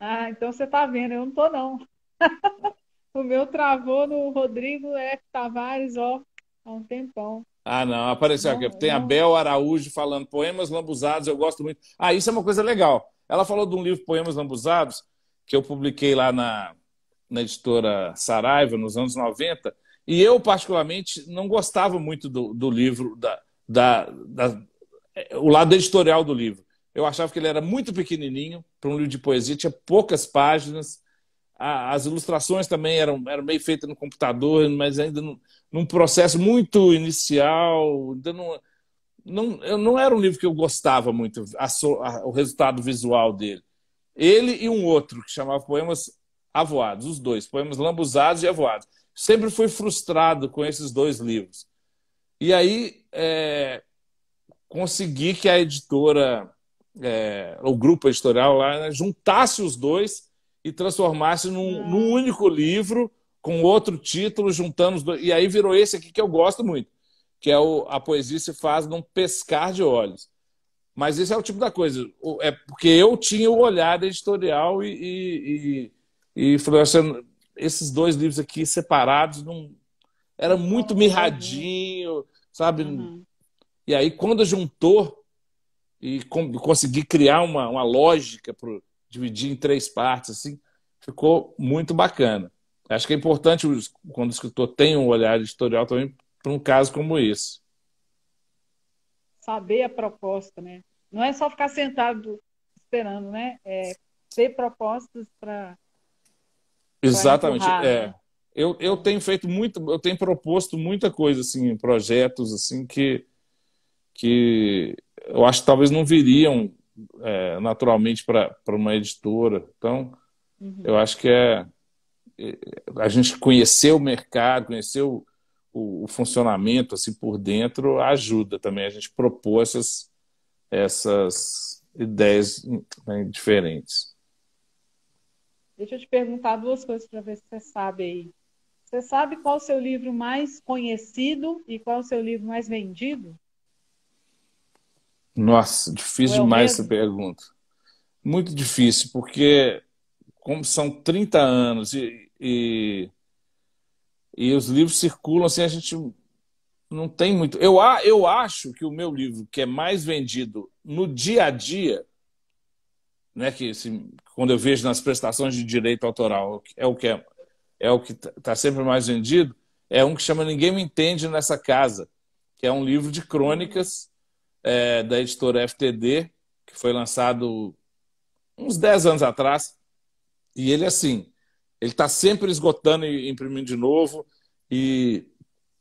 Ah, então você tá vendo, eu não tô não. o meu travou no Rodrigo F. Tavares, ó, há um tempão. Ah, não, apareceu não, aqui. Tem não. Bel Araújo falando poemas lambuzados, eu gosto muito. Ah, isso é uma coisa legal. Ela falou de um livro Poemas Lambuzados, que eu publiquei lá na, na editora Saraiva, nos anos 90, e eu, particularmente, não gostava muito do, do livro, da, da, da, é, o lado editorial do livro. Eu achava que ele era muito pequenininho para um livro de poesia, tinha poucas páginas. A, as ilustrações também eram, eram meio feitas no computador, mas ainda num, num processo muito inicial. Ainda não, não, eu, não era um livro que eu gostava muito, a, a, o resultado visual dele. Ele e um outro, que chamava Poemas Avoados, os dois, Poemas Lambuzados e Avoados. Sempre fui frustrado com esses dois livros. E aí é, consegui que a editora, é, o grupo editorial lá, né, juntasse os dois e transformasse num, num, único livro com outro título, juntando os dois. E aí virou esse aqui que eu gosto muito, que é o A Poesia se faz num pescar de olhos. Mas esse é o tipo da coisa. É porque eu tinha o olhar editorial e, e, e, e falei assim, esses dois livros aqui separados não era muito é mirradinho, sabe? Uhum. E aí, quando juntou e consegui criar uma, uma lógica para dividir em três partes, assim, ficou muito bacana. Acho que é importante quando o escritor tem um olhar editorial também para um caso como esse. Saber a proposta, né? Não é só ficar sentado esperando, né? É ter propostas para. Exatamente. Empurrar, é. Né? eu, eu tenho feito muito, eu tenho proposto muita coisa, assim, projetos, assim, que, que eu acho que talvez não viriam é, naturalmente para uma editora. Então, uhum. eu acho que é, é a gente conhecer o mercado, conhecer o, o, o, funcionamento assim por dentro ajuda também a gente propor essas, essas ideias né, diferentes. Deixa eu te perguntar duas coisas para ver se você sabe aí. Você sabe qual o seu livro mais conhecido e qual o seu livro mais vendido? Nossa, difícil Foi é demais essa pergunta. Muito difícil, porque como são 30 anos e, e, e, os livros circulam assim, a gente não tem muito. Eu, eu acho que o meu livro, que é mais vendido no dia a dia, né, que assim, quando eu vejo nas prestações de direito autoral, é o que é é o que está tá sempre mais vendido, é um que chama Ninguém Me Entende Nessa Casa, que é um livro de crônicas é, da editora FTD, que foi lançado uns 10 anos atrás. E ele, assim, ele está sempre esgotando e imprimindo de novo e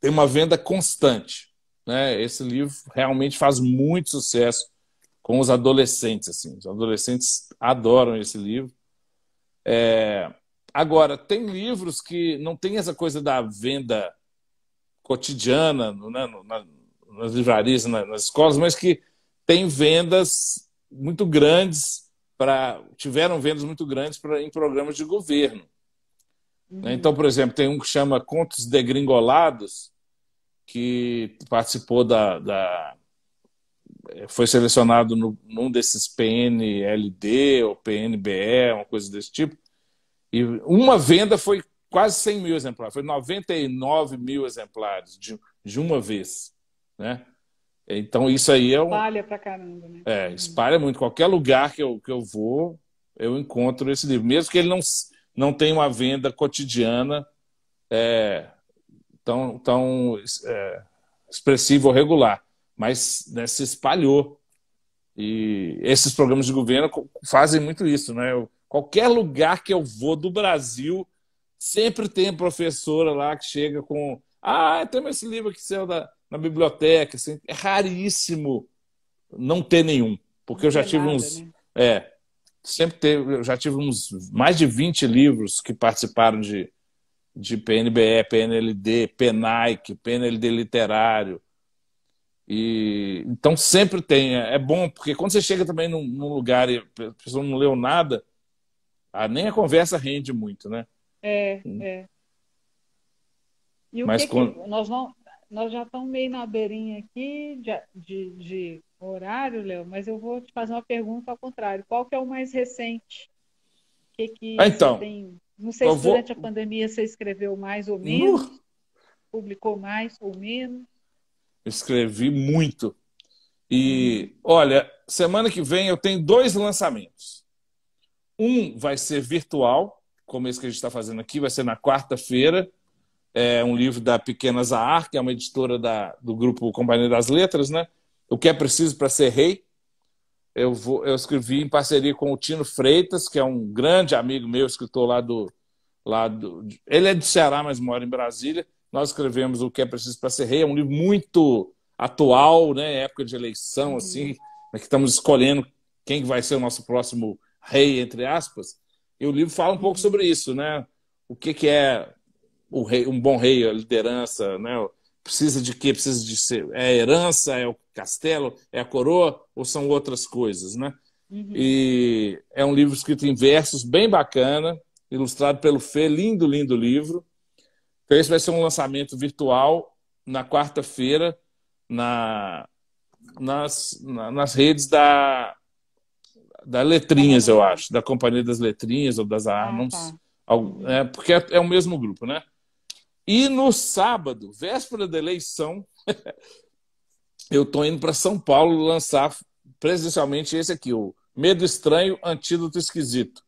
tem uma venda constante. Né? Esse livro realmente faz muito sucesso com os adolescentes. Assim. Os adolescentes adoram esse livro. É... Agora, tem livros que não tem essa coisa da venda cotidiana né, na, nas livrarias, na, nas escolas, mas que tem vendas muito grandes para tiveram vendas muito grandes pra, em programas de governo. Né? Uhum. Então, por exemplo, tem um que chama Contos Degringolados, que participou da, da é, foi selecionado no, num desses PNLD ou PNBE, uma coisa desse tipo, e uma venda foi quase 100 mil exemplares, foi 99 mil exemplares de, de uma vez. Né? Então, isso aí é um. Espalha pra caramba, né? É, espalha muito. Qualquer lugar que eu, que eu vou, eu encontro esse livro. Mesmo que ele não, não tenha uma venda cotidiana é, tão, tão é, expressiva ou regular. Mas né, se espalhou e esses programas de governo fazem muito isso, né? Eu, qualquer lugar que eu vou do Brasil, sempre tem professora lá que chega com. Ah, tem esse livro aqui saiu da, na biblioteca. Assim, é raríssimo não ter nenhum. Porque não eu já tive nada, uns. Né? É. Sempre teve, eu já tive uns mais de 20 livros que participaram de, de PNBE, PNLD, PENAIC, PNLD Literário, e, então sempre tem. É, é bom, porque quando você chega também num, num lugar e a pessoa não leu nada, a, ah, nem a conversa rende muito, né? É, hum. é. E o Mas que, quando... que nós, não, nós já estamos meio na beirinha aqui de, de, de horário, Léo, mas eu vou te fazer uma pergunta ao contrário. Qual que é o mais recente? O que, que ah, então, tem... Não sei se vou... durante a pandemia você escreveu mais ou menos, uh... publicou mais ou menos. Escrevi muito. E hum. olha, semana que vem eu tenho dois lançamentos. Um vai ser virtual, como esse que a gente está fazendo aqui, vai ser na quarta-feira. É um livro da Pequena Zahar, que é uma editora da, do grupo Companhia das Letras, né? O que é preciso para ser rei. Eu, vou, eu escrevi em parceria com o Tino Freitas, que é um grande amigo meu, escritor lá do. Lá do ele é do Ceará, mas mora em Brasília. Nós escrevemos O que é preciso para ser rei, é um livro muito atual, né? Época de eleição, uhum. assim, né? que estamos escolhendo quem vai ser o nosso próximo rei, entre aspas. E o livro fala um pouco uhum. sobre isso, né? O que, que é o rei, um bom rei, a liderança, né? Precisa de quê? Precisa de ser. É a herança, é o castelo, é a coroa ou são outras coisas, né? Uhum. E é um livro escrito em versos, bem bacana, ilustrado pelo Fê, lindo, lindo livro. Então, esse vai ser um lançamento virtual na quarta-feira na, nas, na, nas redes da, da Letrinhas, eu acho, da Companhia das Letrinhas ou das Armas, ah, tá. é, porque é, é o mesmo grupo, né? E no sábado, véspera da eleição, eu estou indo para São Paulo lançar presencialmente esse aqui, o Medo Estranho, Antídoto Esquisito,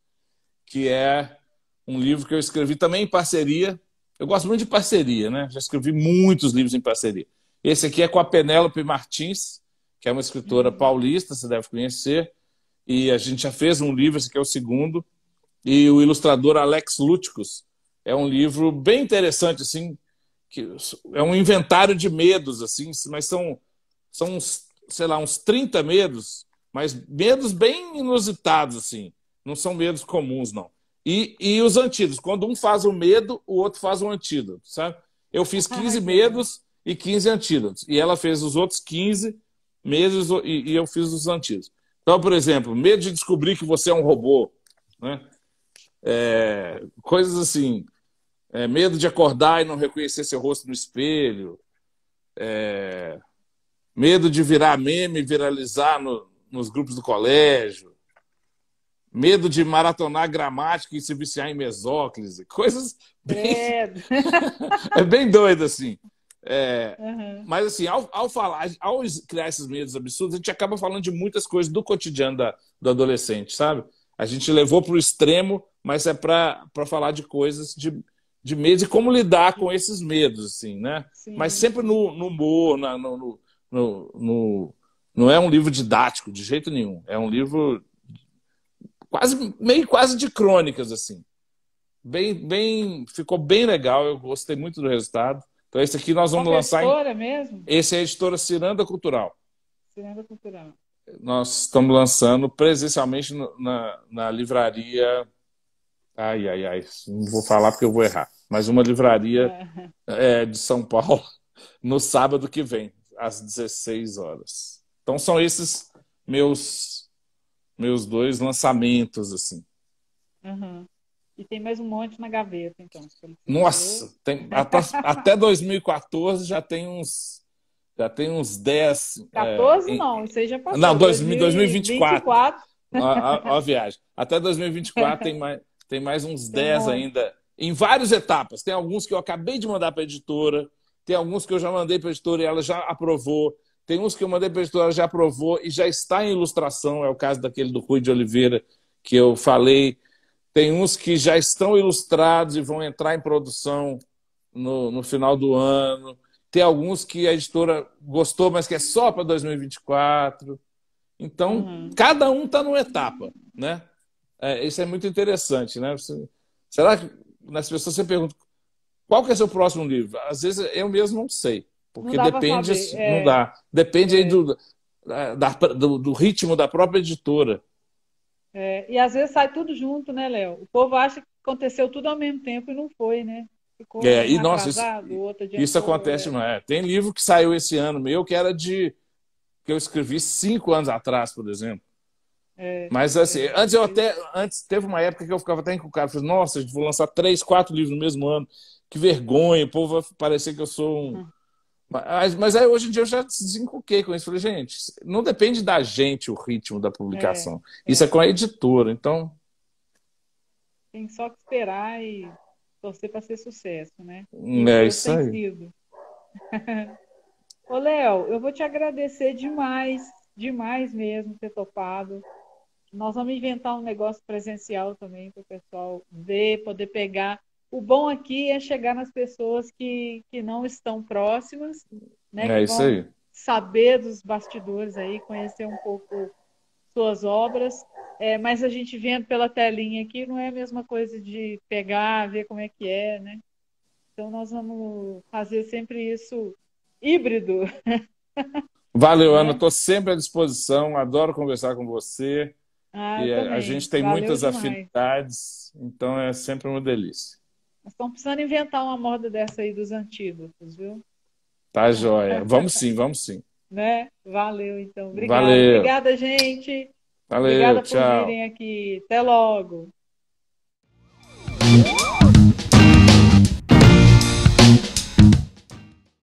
que é um livro que eu escrevi também em parceria eu gosto muito de parceria, né? Já escrevi muitos livros em parceria. Esse aqui é com a Penélope Martins, que é uma escritora uhum. paulista, você deve conhecer. E a gente já fez um livro, esse aqui é o segundo. E o ilustrador Alex Lúticos. É um livro bem interessante, assim, que é um inventário de medos, assim, mas são, são uns, sei lá, uns 30 medos, mas medos bem inusitados, assim. Não são medos comuns, não. E, e os antídotos. Quando um faz o medo, o outro faz o antídoto, sabe? Eu fiz 15 ah, é medos e 15 antídotos. E ela fez os outros 15 medos e, e eu fiz os antídotos. Então, por exemplo, medo de descobrir que você é um robô, né? É, coisas assim. É, medo de acordar e não reconhecer seu rosto no espelho. É, medo de virar meme, viralizar no, nos grupos do colégio medo de maratonar gramática e se viciar em mesóclise, coisas bem... É, é bem doido, assim. É... Uhum. Mas, assim, ao, ao, falar, ao criar esses medos absurdos, a gente acaba falando de muitas coisas do cotidiano da, do adolescente, sabe? A gente levou para o extremo, mas é para falar de coisas de, de medo e como lidar com esses medos, assim, né? Sim. Mas sempre no, no humor, na, no, no, no, no... Não é um livro didático, de jeito nenhum. É um livro quase meio quase de crônicas assim. Bem, bem, ficou bem legal. Eu gostei muito do resultado. Então esse aqui nós vamos Como é lançar. Editora em... mesmo? Esse é a editora Ciranda Cultural. Ciranda Cultural. Nós estamos lançando presencialmente na, na livraria. Ai, ai, ai, não vou falar porque eu vou errar. Mas uma livraria é. É, de São Paulo no sábado que vem, às 16 horas. Então são esses meus meus dois lançamentos, assim. Uhum. E tem mais um monte na gaveta, então. Nossa, tem, até, até 2014 já tem uns já tem uns 10. 14 é, não, em... você já passou. Não, 2000, 2024. 24. Ó, a, a viagem. Até 2024 tem mais, tem mais uns tem 10 um ainda, em várias etapas. Tem alguns que eu acabei de mandar para a editora, tem alguns que eu já mandei para a editora e ela já aprovou, tem uns que eu mandei para a editora, já aprovou e já está em ilustração. É o caso daquele do Rui de Oliveira, que eu falei. Tem uns que já estão ilustrados e vão entrar em produção no, no final do ano. Tem alguns que a editora gostou, mas que é só para 2024. Então, uhum. cada um está numa etapa, né? É, isso é muito interessante, né? Você, será que nas pessoas você pergunta qual que é seu próximo livro? Às vezes eu mesmo não sei. Porque depende. Saber, é... Não dá. Depende é... aí do, da, do, do, ritmo da própria editora. É, e às vezes sai tudo junto, né, Léo? O povo acha que aconteceu tudo ao mesmo tempo e não foi, né? Ficou é, e nossa, isso, isso acontece, não é? Tem livro que saiu esse ano meu que era de. que eu escrevi cinco anos atrás, por exemplo. É, Mas assim, é, antes eu é até. Antes teve uma época que eu ficava até cara Falei, nossa, vou lançar três, quatro livros no mesmo ano. Que vergonha, o povo vai parecer que eu sou um, ah. Mas, mas aí hoje em dia eu já desencoquei com isso. Falei, gente, não depende da gente o ritmo da publicação. É, isso é. é com a editora, então. Tem só que esperar e torcer para ser sucesso, né? Hum, é isso aí. Ô, Léo, eu vou te agradecer demais, demais mesmo ter topado. Nós vamos inventar um negócio presencial também para o pessoal ver, poder pegar o bom aqui é chegar nas pessoas que, que não estão próximas, né? É isso aí. Saber dos bastidores aí, conhecer um pouco suas obras. É, mas a gente vendo pela telinha aqui não é a mesma coisa de pegar, ver como é que é, né? Então nós vamos fazer sempre isso híbrido. Valeu, é. Ana. Estou sempre à disposição. Adoro conversar com você. Ah, e a, a gente tem Valeu muitas demais. afinidades, então é sempre uma delícia. Nós estamos precisando inventar uma moda dessa aí dos antídotos, viu? Tá joia. Vamos sim, vamos sim. Né? Valeu, então. Obrigada. Valeu. Obrigada, gente. Valeu, Obrigada por tchau. virem aqui. Até logo.